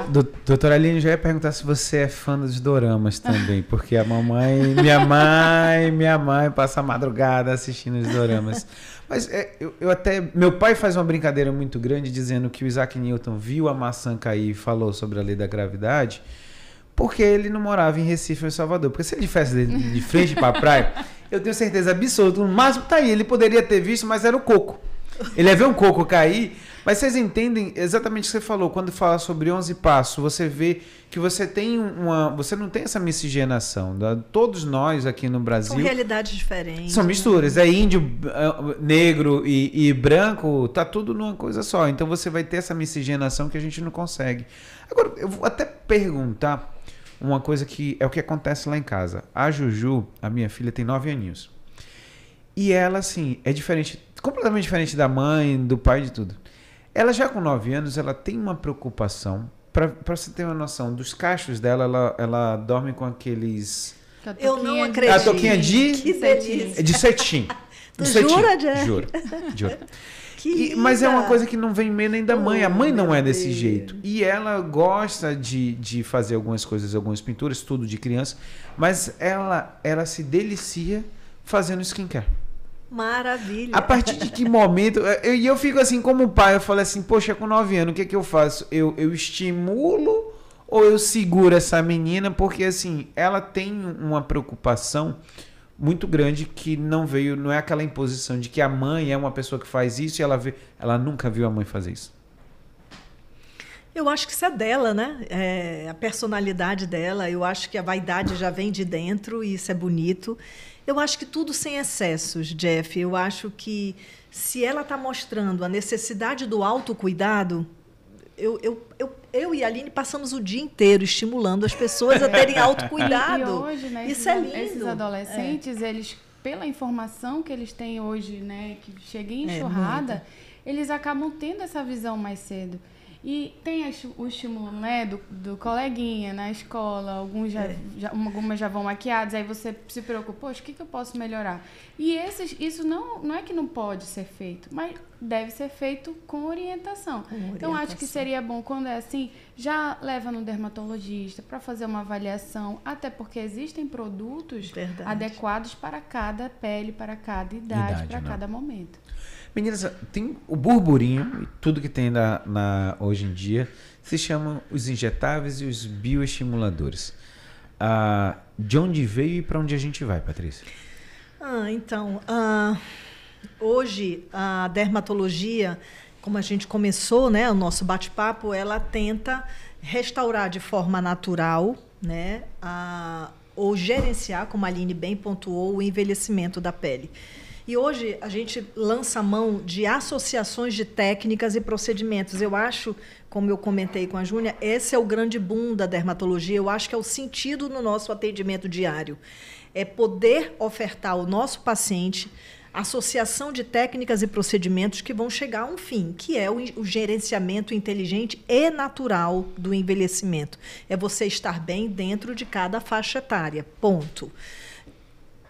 doutora Aline, eu já ia perguntar se você é fã dos doramas também, porque a mamãe, minha mãe, minha mãe passa a madrugada assistindo os doramas. Mas é, eu, eu, até. Meu pai faz uma brincadeira muito grande dizendo que o Isaac Newton viu a maçã cair e falou sobre a lei da gravidade, porque ele não morava em Recife ou Salvador. Porque se ele tivesse de, de frente para a praia, eu tenho certeza absoluta, o máximo tá aí, ele poderia ter visto, mas era o coco. Ele ia ver um coco cair, mas vocês entendem exatamente o que você falou. Quando fala sobre 11 passos, você vê que você tem uma. Você não tem essa miscigenação. Da, né? todos nós aqui no Brasil. São realidades diferentes. São né? misturas. Né? É índio, é, negro e, e, branco, tá tudo numa coisa só. Então você vai ter essa miscigenação que a gente não consegue. Agora, eu vou até perguntar uma coisa que é o que acontece lá em casa. A Juju, a minha filha, tem 9 aninhos. E ela, assim, é diferente, completamente diferente da mãe, do pai, de tudo. Ela já com 9 anos, ela tem uma preocupação. Para você ter uma noção, dos cachos dela, ela, ela dorme com aqueles... Eu não acredito. A toquinha de... Que De cetim. [LAUGHS] jura cetim. jura, Jack? Juro, juro. E, mas é uma coisa que não vem nem da mãe. Oh, a mãe não é desse Deus. jeito. E ela gosta de, de fazer algumas coisas, algumas pinturas, tudo de criança. Mas ela, ela se delicia fazendo skincare. Maravilha. A partir de que momento. É, e eu, eu, fico assim, como pai, eu falo assim, poxa, com 9 anos, o que é que eu faço? Eu, eu estimulo ou eu seguro essa menina? Porque assim, ela tem uma preocupação muito grande que não veio, não é aquela imposição de que a mãe é uma pessoa que faz isso e ela vê, ela nunca viu a mãe fazer isso. Eu acho que isso é dela, né? É a personalidade dela. Eu acho que a vaidade já vem de dentro e isso é bonito. Eu acho que tudo sem excessos, Jeff. Eu acho que se ela está mostrando a necessidade do autocuidado, eu, eu, eu, eu e a Aline passamos o dia inteiro estimulando as pessoas a terem [LAUGHS] autocuidado. E, e hoje, né, Isso esses, é lindo. Esses é. adolescentes, é. eles, pela informação que eles têm hoje, né, que chega é, enxurrada, é, eles acabam tendo essa visão mais cedo. E tem o estímulo, né, do, do coleguinha na escola, alguns já, é. já, algumas já vão maquiadas, aí você se preocupa, poxa, o que, que eu posso melhorar? E esses, isso não, não é que não pode ser feito, mas deve ser feito com orientação. Com orientação. Então, acho que seria bom, quando é assim, já leva no dermatologista para fazer uma avaliação, até porque existem produtos Verdade. adequados para cada pele, para cada idade, idade para né? cada momento. Meninas, tem o burburinho e tudo que tem na, na, hoje em dia se chama os injetáveis e os bioestimuladores. Ah, de onde veio e para onde a gente vai, Patrícia? Ah, então, ah, hoje a dermatologia, como a gente começou, né, o nosso bate-papo, ela tenta restaurar de forma natural, né, a, ou gerenciar, como a Aline bem pontuou, o envelhecimento da pele. E hoje a gente lança mão de associações de técnicas e procedimentos. Eu acho, como eu comentei com a Júnia, esse é o grande boom da dermatologia. Eu acho que é o sentido no nosso atendimento diário. É poder ofertar ao nosso paciente associação de técnicas e procedimentos que vão chegar a um fim, que é o, gerenciamento inteligente e natural do envelhecimento. É você estar bem dentro de cada faixa etária. Ponto.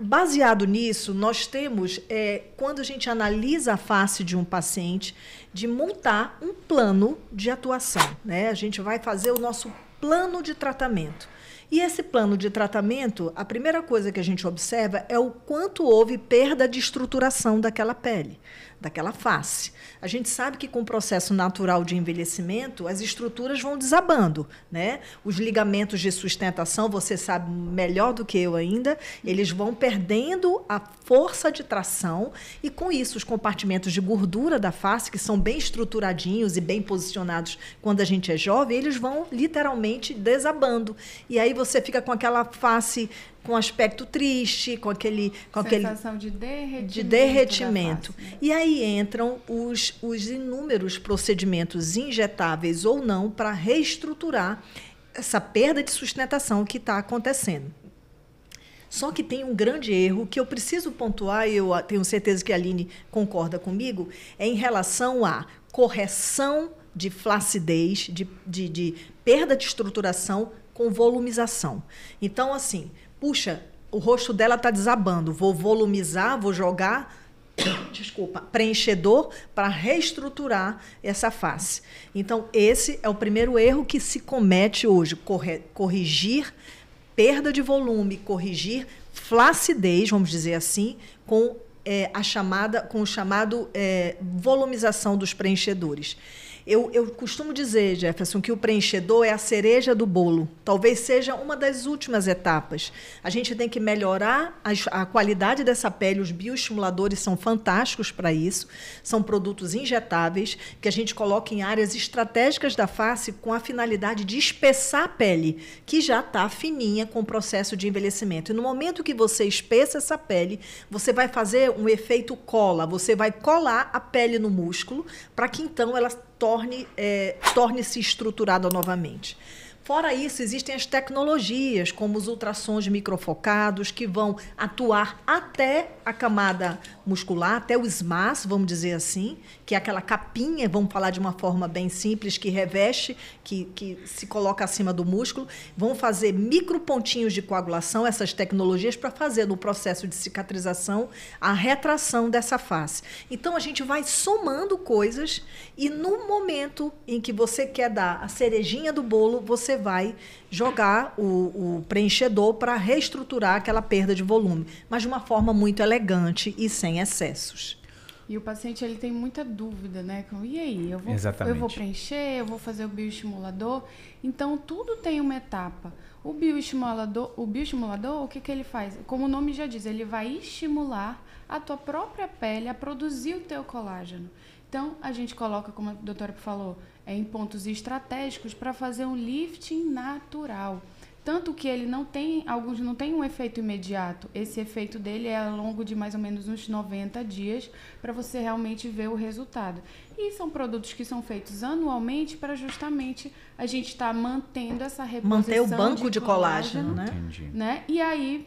Baseado nisso, nós temos, é, quando a gente analisa a face de um paciente, de montar um plano de atuação. Né? A gente vai fazer o nosso plano de tratamento. E esse plano de tratamento, a primeira coisa que a gente observa é o quanto houve perda de estruturação daquela pele daquela face. A gente sabe que com o processo natural de envelhecimento, as estruturas vão desabando, né? Os ligamentos de sustentação, você sabe melhor do que eu ainda, eles vão perdendo a força de tração e com isso os compartimentos de gordura da face, que são bem estruturadinhos e bem posicionados quando a gente é jovem, eles vão literalmente desabando. E aí você fica com aquela face com aspecto triste, com aquele. Com Sensação aquele, de derretimento. De derretimento. E aí entram os, os inúmeros procedimentos injetáveis ou não para reestruturar essa perda de sustentação que está acontecendo. Só que tem um grande erro que eu preciso pontuar, e eu tenho certeza que a Aline concorda comigo, é em relação à correção de flacidez, de, de, de perda de estruturação com volumização. Então, assim, puxa, o rosto dela está desabando, vou volumizar, vou jogar [COUGHS] desculpa, preenchedor para reestruturar essa face. Então, esse é o primeiro erro que se comete hoje, corrigir perda de volume, corrigir flacidez, vamos dizer assim, com é, a chamada, com o chamado é, volumização dos preenchedores. Eu, eu costumo dizer, Jefferson, que o preenchedor é a cereja do bolo. Talvez seja uma das últimas etapas. A gente tem que melhorar a, a qualidade dessa pele. Os bioestimuladores são fantásticos para isso. São produtos injetáveis que a gente coloca em áreas estratégicas da face com a finalidade de espessar a pele, que já está fininha com o processo de envelhecimento. E no momento que você espessa essa pele, você vai fazer um efeito cola. Você vai colar a pele no músculo para que então ela eh, torne-se é, torne estruturada novamente. Fora isso, existem as tecnologias, como os ultrassons microfocados, que vão atuar até a camada muscular, até o SMAS, vamos dizer assim, que é aquela capinha, vamos falar de uma forma bem simples, que reveste, que, que se coloca acima do músculo. Vão fazer micropontinhos de coagulação, essas tecnologias, para fazer no processo de cicatrização a retração dessa face. Então, a gente vai somando coisas e no momento em que você quer dar a cerejinha do bolo, você você vai jogar o, o preenchedor para reestruturar aquela perda de volume, mas de uma forma muito elegante e sem excessos. E o paciente ele tem muita dúvida, né? E aí, eu vou, eu vou preencher, eu vou fazer o bioestimulador. Então tudo tem uma etapa. O bioestimulador, o bioestimulador, o que, que ele faz? Como o nome já diz, ele vai estimular a tua própria pele a produzir o teu colágeno. Então, a gente coloca, como a doutora falou, é, em pontos estratégicos para fazer um lifting natural. Tanto que ele não tem, alguns não tem um efeito imediato. Esse efeito dele é ao longo de mais ou menos uns 90 dias para você realmente ver o resultado. E são produtos que são feitos anualmente para justamente a gente estar tá mantendo essa reposição. Manter o banco de, de colágeno, colágeno, né? Entendi. né? E aí,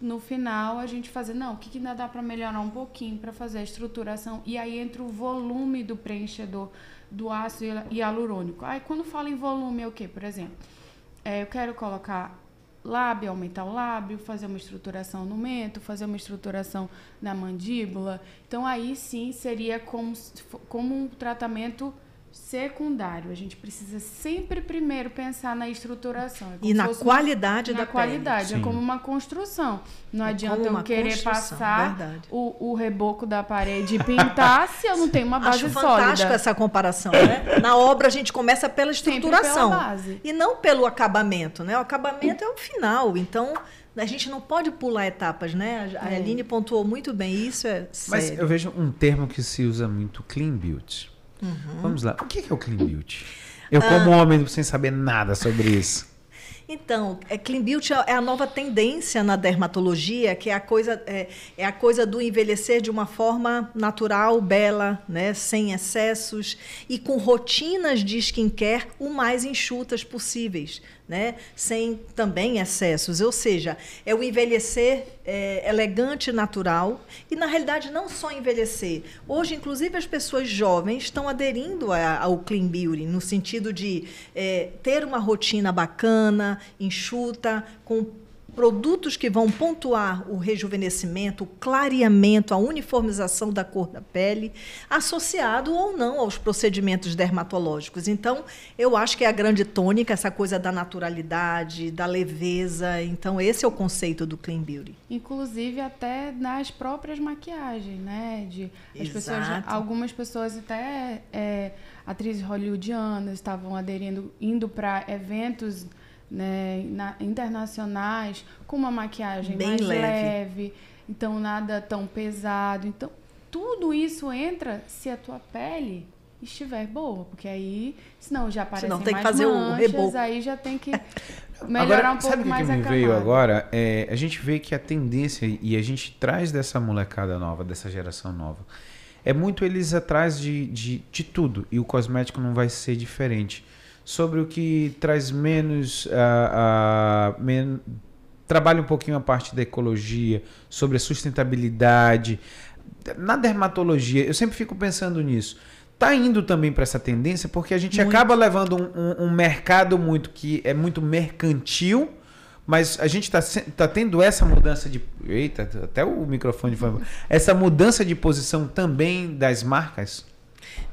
no, final, a gente fazer, não, o que, que ainda dá para melhorar um pouquinho para fazer a estruturação? E aí entra o volume do preenchedor do ácido hialurônico. Aí quando fala em volume é o quê? Por exemplo, é, eu quero colocar lábio, aumentar o lábio, fazer uma estruturação no mento, fazer uma estruturação na mandíbula. Então aí sim seria como, como um tratamento secundário. A gente precisa sempre primeiro pensar na estruturação. É e na qualidade uma, da na qualidade. Pele. É como uma construção. Não é adianta eu querer passar o, o, reboco da parede e pintar se eu não tenho uma base Acho sólida. fantástica essa comparação, né? Na obra a gente começa pela estruturação pela e não pelo acabamento, né? O acabamento é o final, então a gente não pode pular etapas, né? A é. Aline pontuou muito bem isso. É sério. Mas eu vejo um termo que se usa muito, clean beauty. Uhum. Vamos lá. O que é o clean beauty? Eu, como ah. homem, sem saber nada sobre isso. [LAUGHS] Então, é, clean beauty é a nova tendência na dermatologia, que é a coisa é, é, a coisa do envelhecer de uma forma natural, bela, né, sem excessos e com rotinas de skincare o mais enxutas possíveis, né? sem também excessos. Ou seja, é o envelhecer é, elegante, natural, e na realidade não só envelhecer. Hoje, inclusive, as pessoas jovens estão aderindo a, ao clean beauty, no sentido de é, ter uma rotina bacana, enxuta, com produtos que vão pontuar o rejuvenescimento, o clareamento, a uniformização da cor da pele, associado ou não aos procedimentos dermatológicos. Então, eu acho que é a grande tônica, essa coisa da naturalidade, da leveza. Então, esse é o conceito do clean beauty. Inclusive até nas próprias maquiagens, né? De as pessoas, algumas pessoas até é, atrizes hollywoodianas estavam aderindo, indo para eventos né, na, internacionais, com uma maquiagem Bem mais leve. leve, então nada tão pesado. Então, tudo isso entra se a tua pele estiver boa, porque aí, senão já aparece mais tem que fazer manchas, um aí já tem que [LAUGHS] melhorar agora, um pouco sabe mais que me a veio agora? É, a gente vê que a tendência e a gente traz dessa molecada nova, dessa geração nova, é muito eles atrás de, de, de tudo e o cosmético não vai ser diferente sobre o que traz menos. Uh, uh, men trabalha um pouquinho a parte da ecologia, sobre a sustentabilidade. Na dermatologia, eu sempre fico pensando nisso. Tá indo também para essa tendência porque a gente muito. acaba levando um, um, um, mercado muito que é muito mercantil, mas a gente está tá tendo essa mudança de. Eita, até o microfone foi. Essa mudança de posição também das marcas?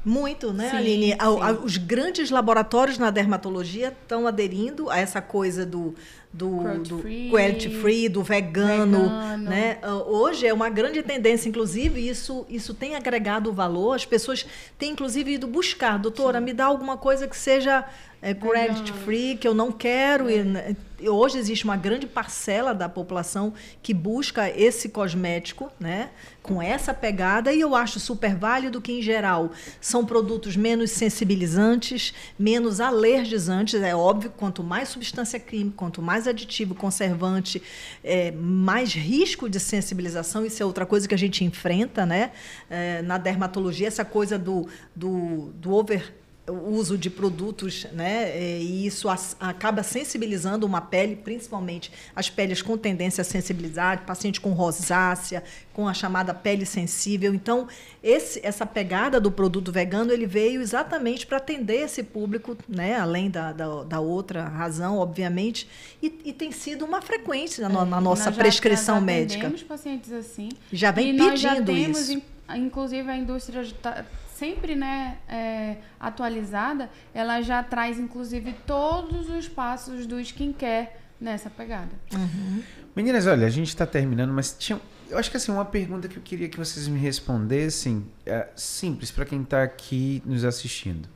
Muito, né, sim, Aline? A, a, os grandes laboratórios na dermatologia estão aderindo a essa coisa do, do, free, do cruelty free, do vegano, vegano, né? Ah, hoje é uma grande tendência, inclusive isso isso tem agregado valor. As pessoas têm inclusive ido buscar, doutora, Sim. me dá alguma coisa que seja é, credit free, que eu não quero. É. Né? E, hoje existe uma grande parcela da população que busca esse cosmético, né? Com essa pegada, e eu acho super válido que, em geral, são produtos menos sensibilizantes, menos alergizantes. É óbvio quanto mais substância química, quanto mais aditivo, conservante, é, mais risco de sensibilização. Isso é outra coisa que a gente enfrenta, né? É, na dermatologia, essa coisa do, do, do over o uso de produtos, né? É, e isso acaba sensibilizando uma pele, principalmente as peles com tendência a sensibilidade, paciente com rosácea, com a chamada pele sensível. Então, esse, essa pegada do produto vegano, ele veio exatamente para atender esse público, né? Além da, da, da outra razão, obviamente, e, e, tem sido uma frequência na, é, na nossa prescrição já médica. Já pacientes assim. Já vem pedindo já temos, isso. Inclusive, a indústria está sempre né, é, atualizada, ela já traz, inclusive, todos os passos do skincare nessa pegada. Uhum. Meninas, olha, a gente está terminando, mas tinha, eu acho que assim, uma pergunta que eu queria que vocês me respondessem, é simples para quem está aqui nos assistindo.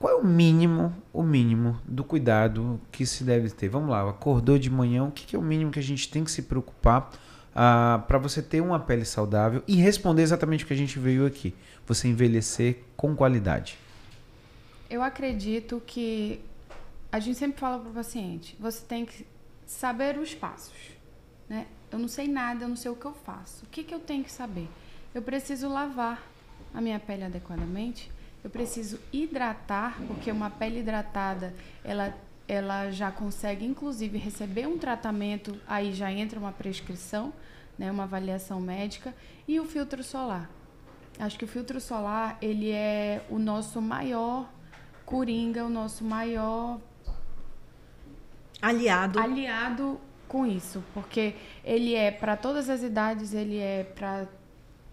Qual é o mínimo, o mínimo do cuidado que se deve ter? Vamos lá, acordou de manhã, o que, que é o mínimo que a gente tem que se preocupar? Ah, para você ter uma pele saudável e responder exatamente o que a gente veio aqui. Você envelhecer com qualidade. Eu acredito que a gente sempre fala para o paciente, você tem que saber os passos. Né? Eu não sei nada, eu não sei o que eu faço. O que, que eu tenho que saber? Eu preciso lavar a minha pele adequadamente, eu preciso hidratar, porque uma pele hidratada, ela ela já consegue, inclusive, receber um tratamento, aí já entra uma prescrição, né, uma avaliação médica, e o filtro solar. Acho que o filtro solar, ele é o nosso maior coringa, o nosso maior... Aliado. Aliado com isso, porque ele é para todas as idades, ele é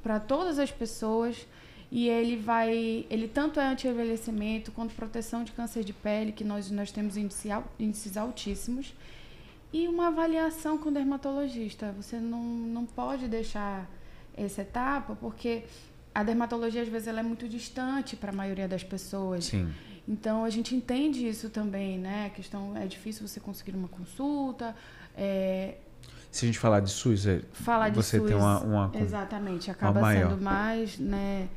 para todas as pessoas, e ele vai, ele tanto é anti-envelhecimento quanto proteção de câncer de pele, que nós, nós temos índices altíssimos. E uma avaliação com o dermatologista. Você não, não pode deixar essa etapa, porque a dermatologia às vezes ela é muito distante para a maioria das pessoas. Sim. Então a gente entende isso também, né? A questão é difícil você conseguir uma consulta. É... Se a gente falar de SUS, é, falar de você SUS, tem uma, uma exatamente acaba uma sendo mais, né?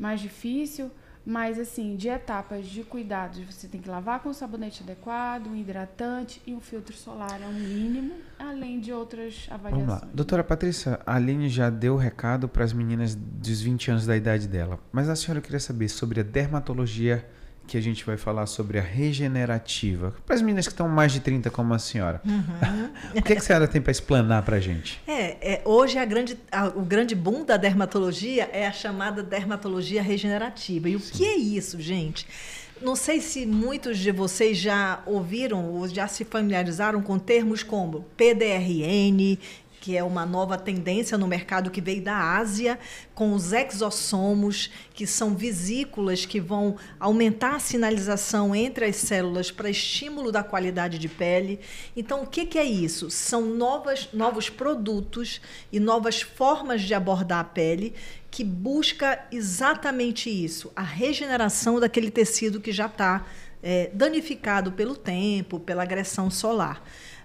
mais difícil, mas assim, de etapas de cuidados, você tem que lavar com um sabonete adequado, um hidratante e um filtro solar é o um mínimo, além de outras avaliações. Vamos lá. Doutora Patrícia, a Aline já deu o recado para as meninas dos 20 anos da idade dela, mas a senhora queria saber sobre a dermatologia que a gente vai falar sobre a regenerativa. Para as meninas que estão mais de 30, como a senhora, uhum. o que, é que a senhora tem para explanar para a gente? É, é, hoje a grande, a, o grande boom da dermatologia é a chamada dermatologia regenerativa. E Sim. o que é isso, gente? Não sei se muitos de vocês já ouviram ou já se familiarizaram com termos como PDRN, que é uma nova tendência no mercado que veio da Ásia, com os exossomos, que são vesículas que vão aumentar a sinalização entre as células para estímulo da qualidade de pele. Então, o que, que é isso? São novas, novos produtos e novas formas de abordar a pele que busca exatamente isso, a regeneração daquele tecido que já está é, eh, danificado pelo tempo, pela agressão solar.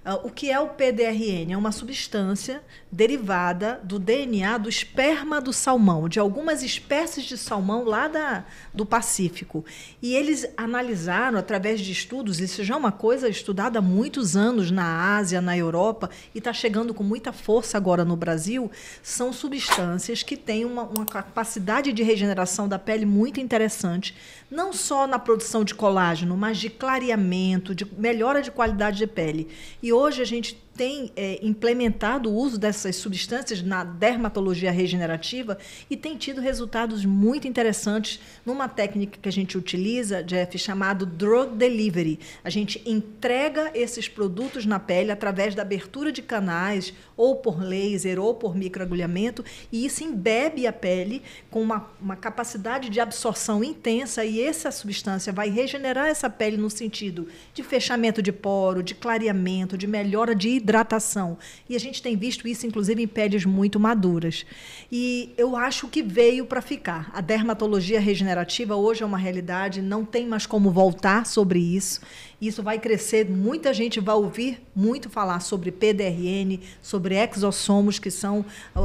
Ah, o que é o PDRN? É uma substância derivada do DNA do esperma do salmão, de algumas espécies de salmão lá da, do Pacífico. E eles analisaram através de estudos, isso já é uma coisa estudada há muitos anos na Ásia, na Europa, e está chegando com muita força agora no Brasil, são substâncias que têm uma, uma capacidade de regeneração da pele muito interessante, não só na produção de colágeno, mas de clareamento, de melhora de qualidade de pele. E hoje a gente tem é, implementado o uso dessas substâncias na dermatologia regenerativa e tem tido resultados muito interessantes numa técnica que a gente utiliza, Jeff, chamado drug delivery. A gente entrega esses produtos na pele através da abertura de canais, ou por laser, ou por microagulhamento, e isso embebe a pele com uma, uma capacidade de absorção intensa e essa substância vai regenerar essa pele no sentido de fechamento de poro, de clareamento, de melhora de hidratação. E a gente tem visto isso, inclusive, em peles muito maduras. E eu acho que veio para ficar. A dermatologia regenerativa hoje é uma realidade, não tem mais como voltar sobre isso. Isso vai crescer, muita gente vai ouvir muito falar sobre PDRN, sobre exossomos, que são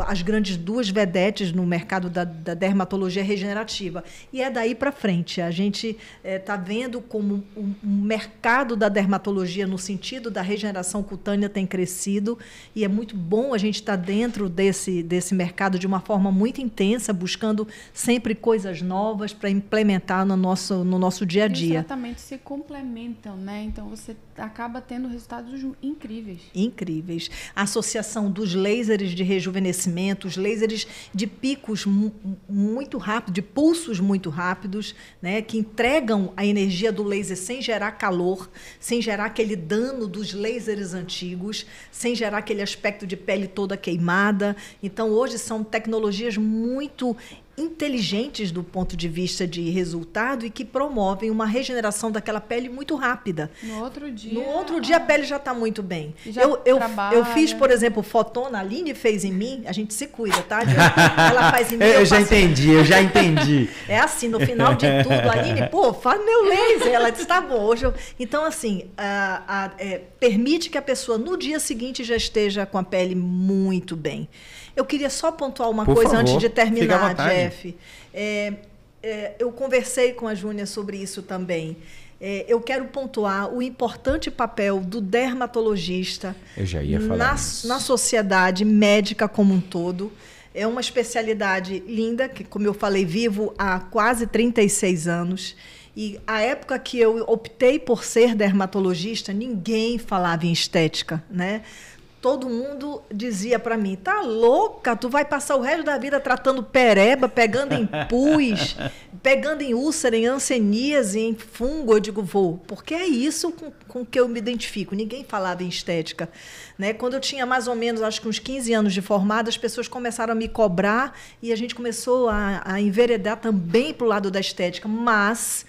as grandes duas vedetes no mercado da, da dermatologia regenerativa. E é daí para frente. A gente está eh, é, vendo como o um, mercado da dermatologia, no sentido da regeneração cutânea, tem crescido. E é muito bom a gente estar tá dentro desse, desse mercado de uma forma muito intensa, buscando sempre coisas novas para implementar no nosso, no nosso dia a dia. Exatamente, se complementam, né? Então você acaba tendo resultados incríveis. Incríveis. A associação dos lasers de rejuvenescimento, os lasers de picos muito rápidos, de pulsos muito rápidos, né? Que entregam a energia do laser sem gerar calor, sem gerar aquele dano dos lasers antigos, sem gerar aquele aspecto de pele toda queimada. Então hoje são tecnologias muito inteligentes do ponto de vista de resultado e que promovem uma regeneração daquela pele muito rápida. No outro dia. No outro dia a pele já está muito bem. Eu, eu, trabalha. eu fiz, por exemplo, fotona, a Aline fez em mim, a gente se cuida, tá? Ela faz em mim. eu, eu, já entendi, eu já entendi. [LAUGHS] é assim, no final de tudo, a Aline, pô, faz meu laser. Ela disse, tá bom, hoje eu... Então, assim, a, a, é, permite que a pessoa no dia seguinte já esteja com a pele muito bem. Eu queria só pontuar uma Por coisa favor, antes de terminar, Jeff. É, é, eu conversei com a Júnia sobre isso também. É, eu quero pontuar o importante papel do dermatologista na, na sociedade médica como um todo. É uma especialidade linda, que, como eu falei, vivo há quase 36 anos. E a época que eu optei por ser dermatologista, ninguém falava em estética, né? todo mundo dizia para mim: tá louca, tu vai passar o resto da vida tratando pereba, pegando em [LAUGHS] pus, pegando em úlcera, em ancenias, em fungo. Eu digo: vou, porque é isso com, que eu me identifico. Ninguém falava em estética. Né? Quando eu tinha mais ou menos, acho que uns 15 anos de formada, as pessoas começaram a me cobrar e a gente começou a, a enveredar também para o lado da estética, mas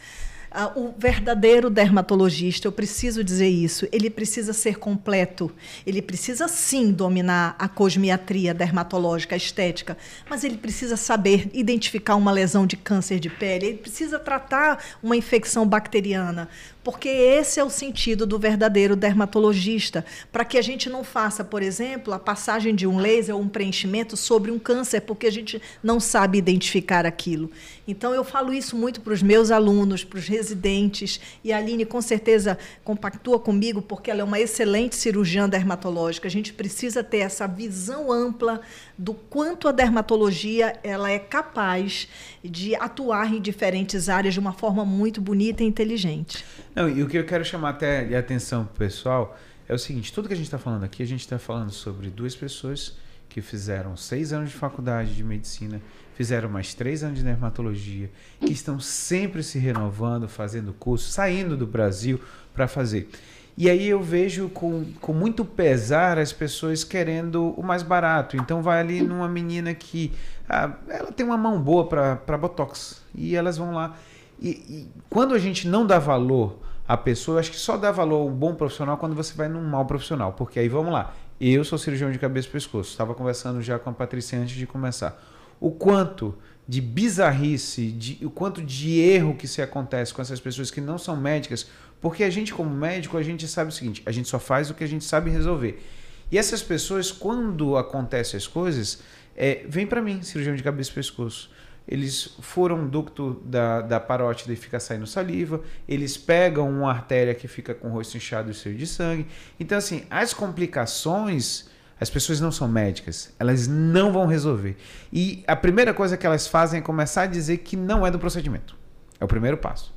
ah, o verdadeiro dermatologista, eu preciso dizer isso, ele precisa ser completo. Ele precisa sim dominar a cosmiatria dermatológica, a estética, mas ele precisa saber identificar uma lesão de câncer de pele, ele precisa tratar uma infecção bacteriana, porque esse é o sentido do verdadeiro dermatologista, para que a gente não faça, por exemplo, a passagem de um laser ou um preenchimento sobre um câncer, porque a gente não sabe identificar aquilo. Então eu falo isso muito para os meus alunos, para os residentes, e a Aline com certeza compactua comigo, porque ela é uma excelente cirurgiã dermatológica. A gente precisa ter essa visão ampla do quanto a dermatologia ela é capaz de atuar em diferentes áreas de uma forma muito bonita e inteligente. Não, e o que eu quero chamar até a atenção pro pessoal é o seguinte: tudo que a gente está falando aqui, a gente está falando sobre duas pessoas que fizeram seis anos de faculdade de medicina, fizeram mais três anos de dermatologia, que estão sempre se renovando, fazendo curso, saindo do Brasil para fazer. E aí eu vejo com, com muito pesar as pessoas querendo o mais barato. Então vai ali numa menina que ah, ela tem uma mão boa para botox e elas vão lá. E, e quando a gente não dá valor à pessoa, eu acho que só dá valor ao bom profissional quando você vai num mau profissional. Porque aí, vamos lá, eu sou cirurgião de cabeça e pescoço. Estava conversando já com a Patrícia antes de começar. O quanto de bizarrice, de, o quanto de erro que se acontece com essas pessoas que não são médicas, porque a gente como médico, a gente sabe o seguinte, a gente só faz o que a gente sabe resolver. E essas pessoas, quando acontecem as coisas, é, vem para mim, cirurgião de cabeça e pescoço eles furam um ducto da, da parótida e fica saindo saliva, eles pegam uma artéria que fica com o rosto inchado e cheio de sangue. Então, assim, as complicações, as pessoas não são médicas, elas não vão resolver. E a primeira coisa que elas fazem é começar a dizer que não é do procedimento. É o primeiro passo.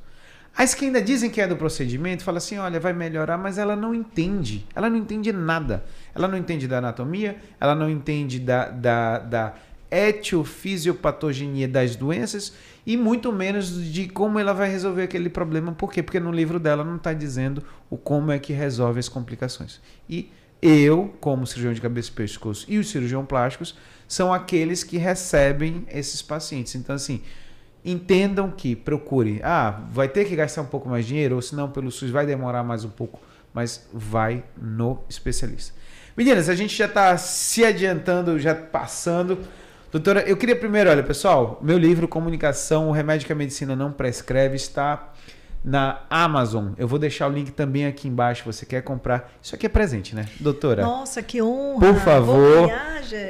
As que ainda dizem que é do procedimento, fala assim, olha, vai melhorar, mas ela não entende. Ela não entende nada. Ela não entende da anatomia, ela não entende da, da, da etiofisiopatogenia das doenças e muito menos de como ela vai resolver aquele problema. Por quê? Porque no livro dela não está dizendo o como é que resolve as complicações. E eu, como cirurgião de cabeça e pescoço e os cirurgiões plásticos, são aqueles que recebem esses pacientes. Então, assim, entendam que procure. Ah, vai ter que gastar um pouco mais de dinheiro, ou se não, pelo SUS vai demorar mais um pouco, mas vai no especialista. Meninas, a gente já está se adiantando, já passando. Doutora, eu queria primeiro, olha, pessoal, meu livro Comunicação, o Remédio que a Medicina Não Prescreve está na Amazon. Eu vou deixar o link também aqui embaixo, você quer comprar. Isso aqui é presente, né, doutora? Nossa, que honra! Por favor,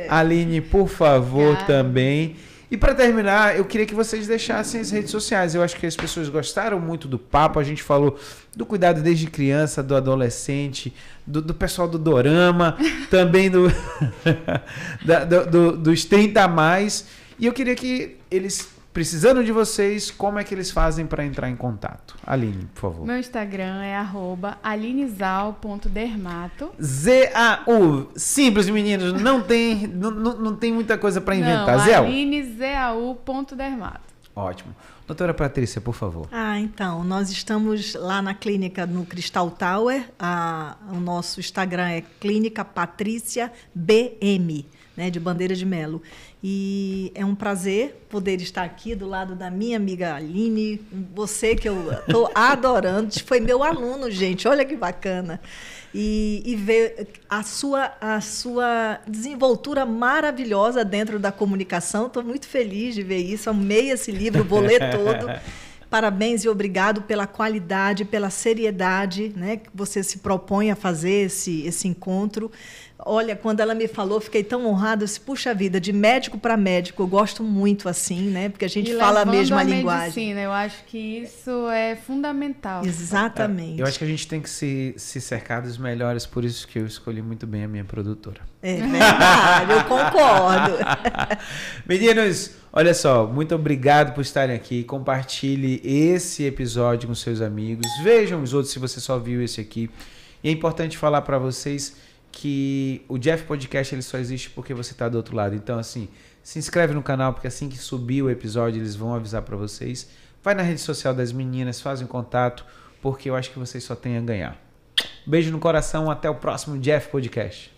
Aline, por favor, Obrigada. também. E para terminar, eu queria que vocês deixassem as redes sociais. Eu acho que as pessoas gostaram muito do papo. A gente falou do cuidado desde criança, do adolescente, do, do pessoal do Dorama, [LAUGHS] também do, [LAUGHS] da, do, do, dos 30 a mais. E eu queria que eles precisando de vocês, como é que eles fazem para entrar em contato? Aline, por favor. Meu Instagram é alinizal.dermato. Z-A-U. Simples, meninos. Não tem, não, não tem muita coisa para inventar. Não, Aline, Z-A-U.dermato. Ótimo. Doutora Patrícia, por favor. Ah, então, nós estamos lá na clínica no Crystal Tower. Ah, o nosso Instagram é Clínica Patrícia BM né, de Bandeira de Melo. E é um prazer poder estar aqui do lado da minha amiga Aline, você que eu estou [LAUGHS] adorando, foi meu aluno, gente, olha que bacana. E, e, ver a sua, a sua desenvoltura maravilhosa dentro da comunicação. Estou muito feliz de ver isso, amei esse livro, vou ler [LAUGHS] todo. Parabéns e obrigado pela qualidade, pela seriedade né, que você se propõe a fazer esse, esse encontro. Olha, quando ela me falou, fiquei tão honrada. disse, Puxa vida, de médico para médico, eu gosto muito assim, né? Porque a gente e fala a mesma a linguagem. Medicina, eu acho que isso é fundamental. Exatamente. É, eu acho que a gente tem que se, se cercar dos melhores, por isso que eu escolhi muito bem a minha produtora. É verdade, eu concordo. [LAUGHS] Meninos, olha só, muito obrigado por estarem aqui. Compartilhe esse episódio com seus amigos. Vejam os outros se você só viu esse aqui. E é importante falar para vocês que o Jeff Podcast ele só existe porque você está do outro lado. Então, assim, se inscreve no canal, porque assim que subir o episódio, eles vão avisar para vocês. Vai na rede social das meninas, fazem um contato, porque eu acho que vocês só têm a ganhar. Beijo no coração, até o próximo Jeff Podcast.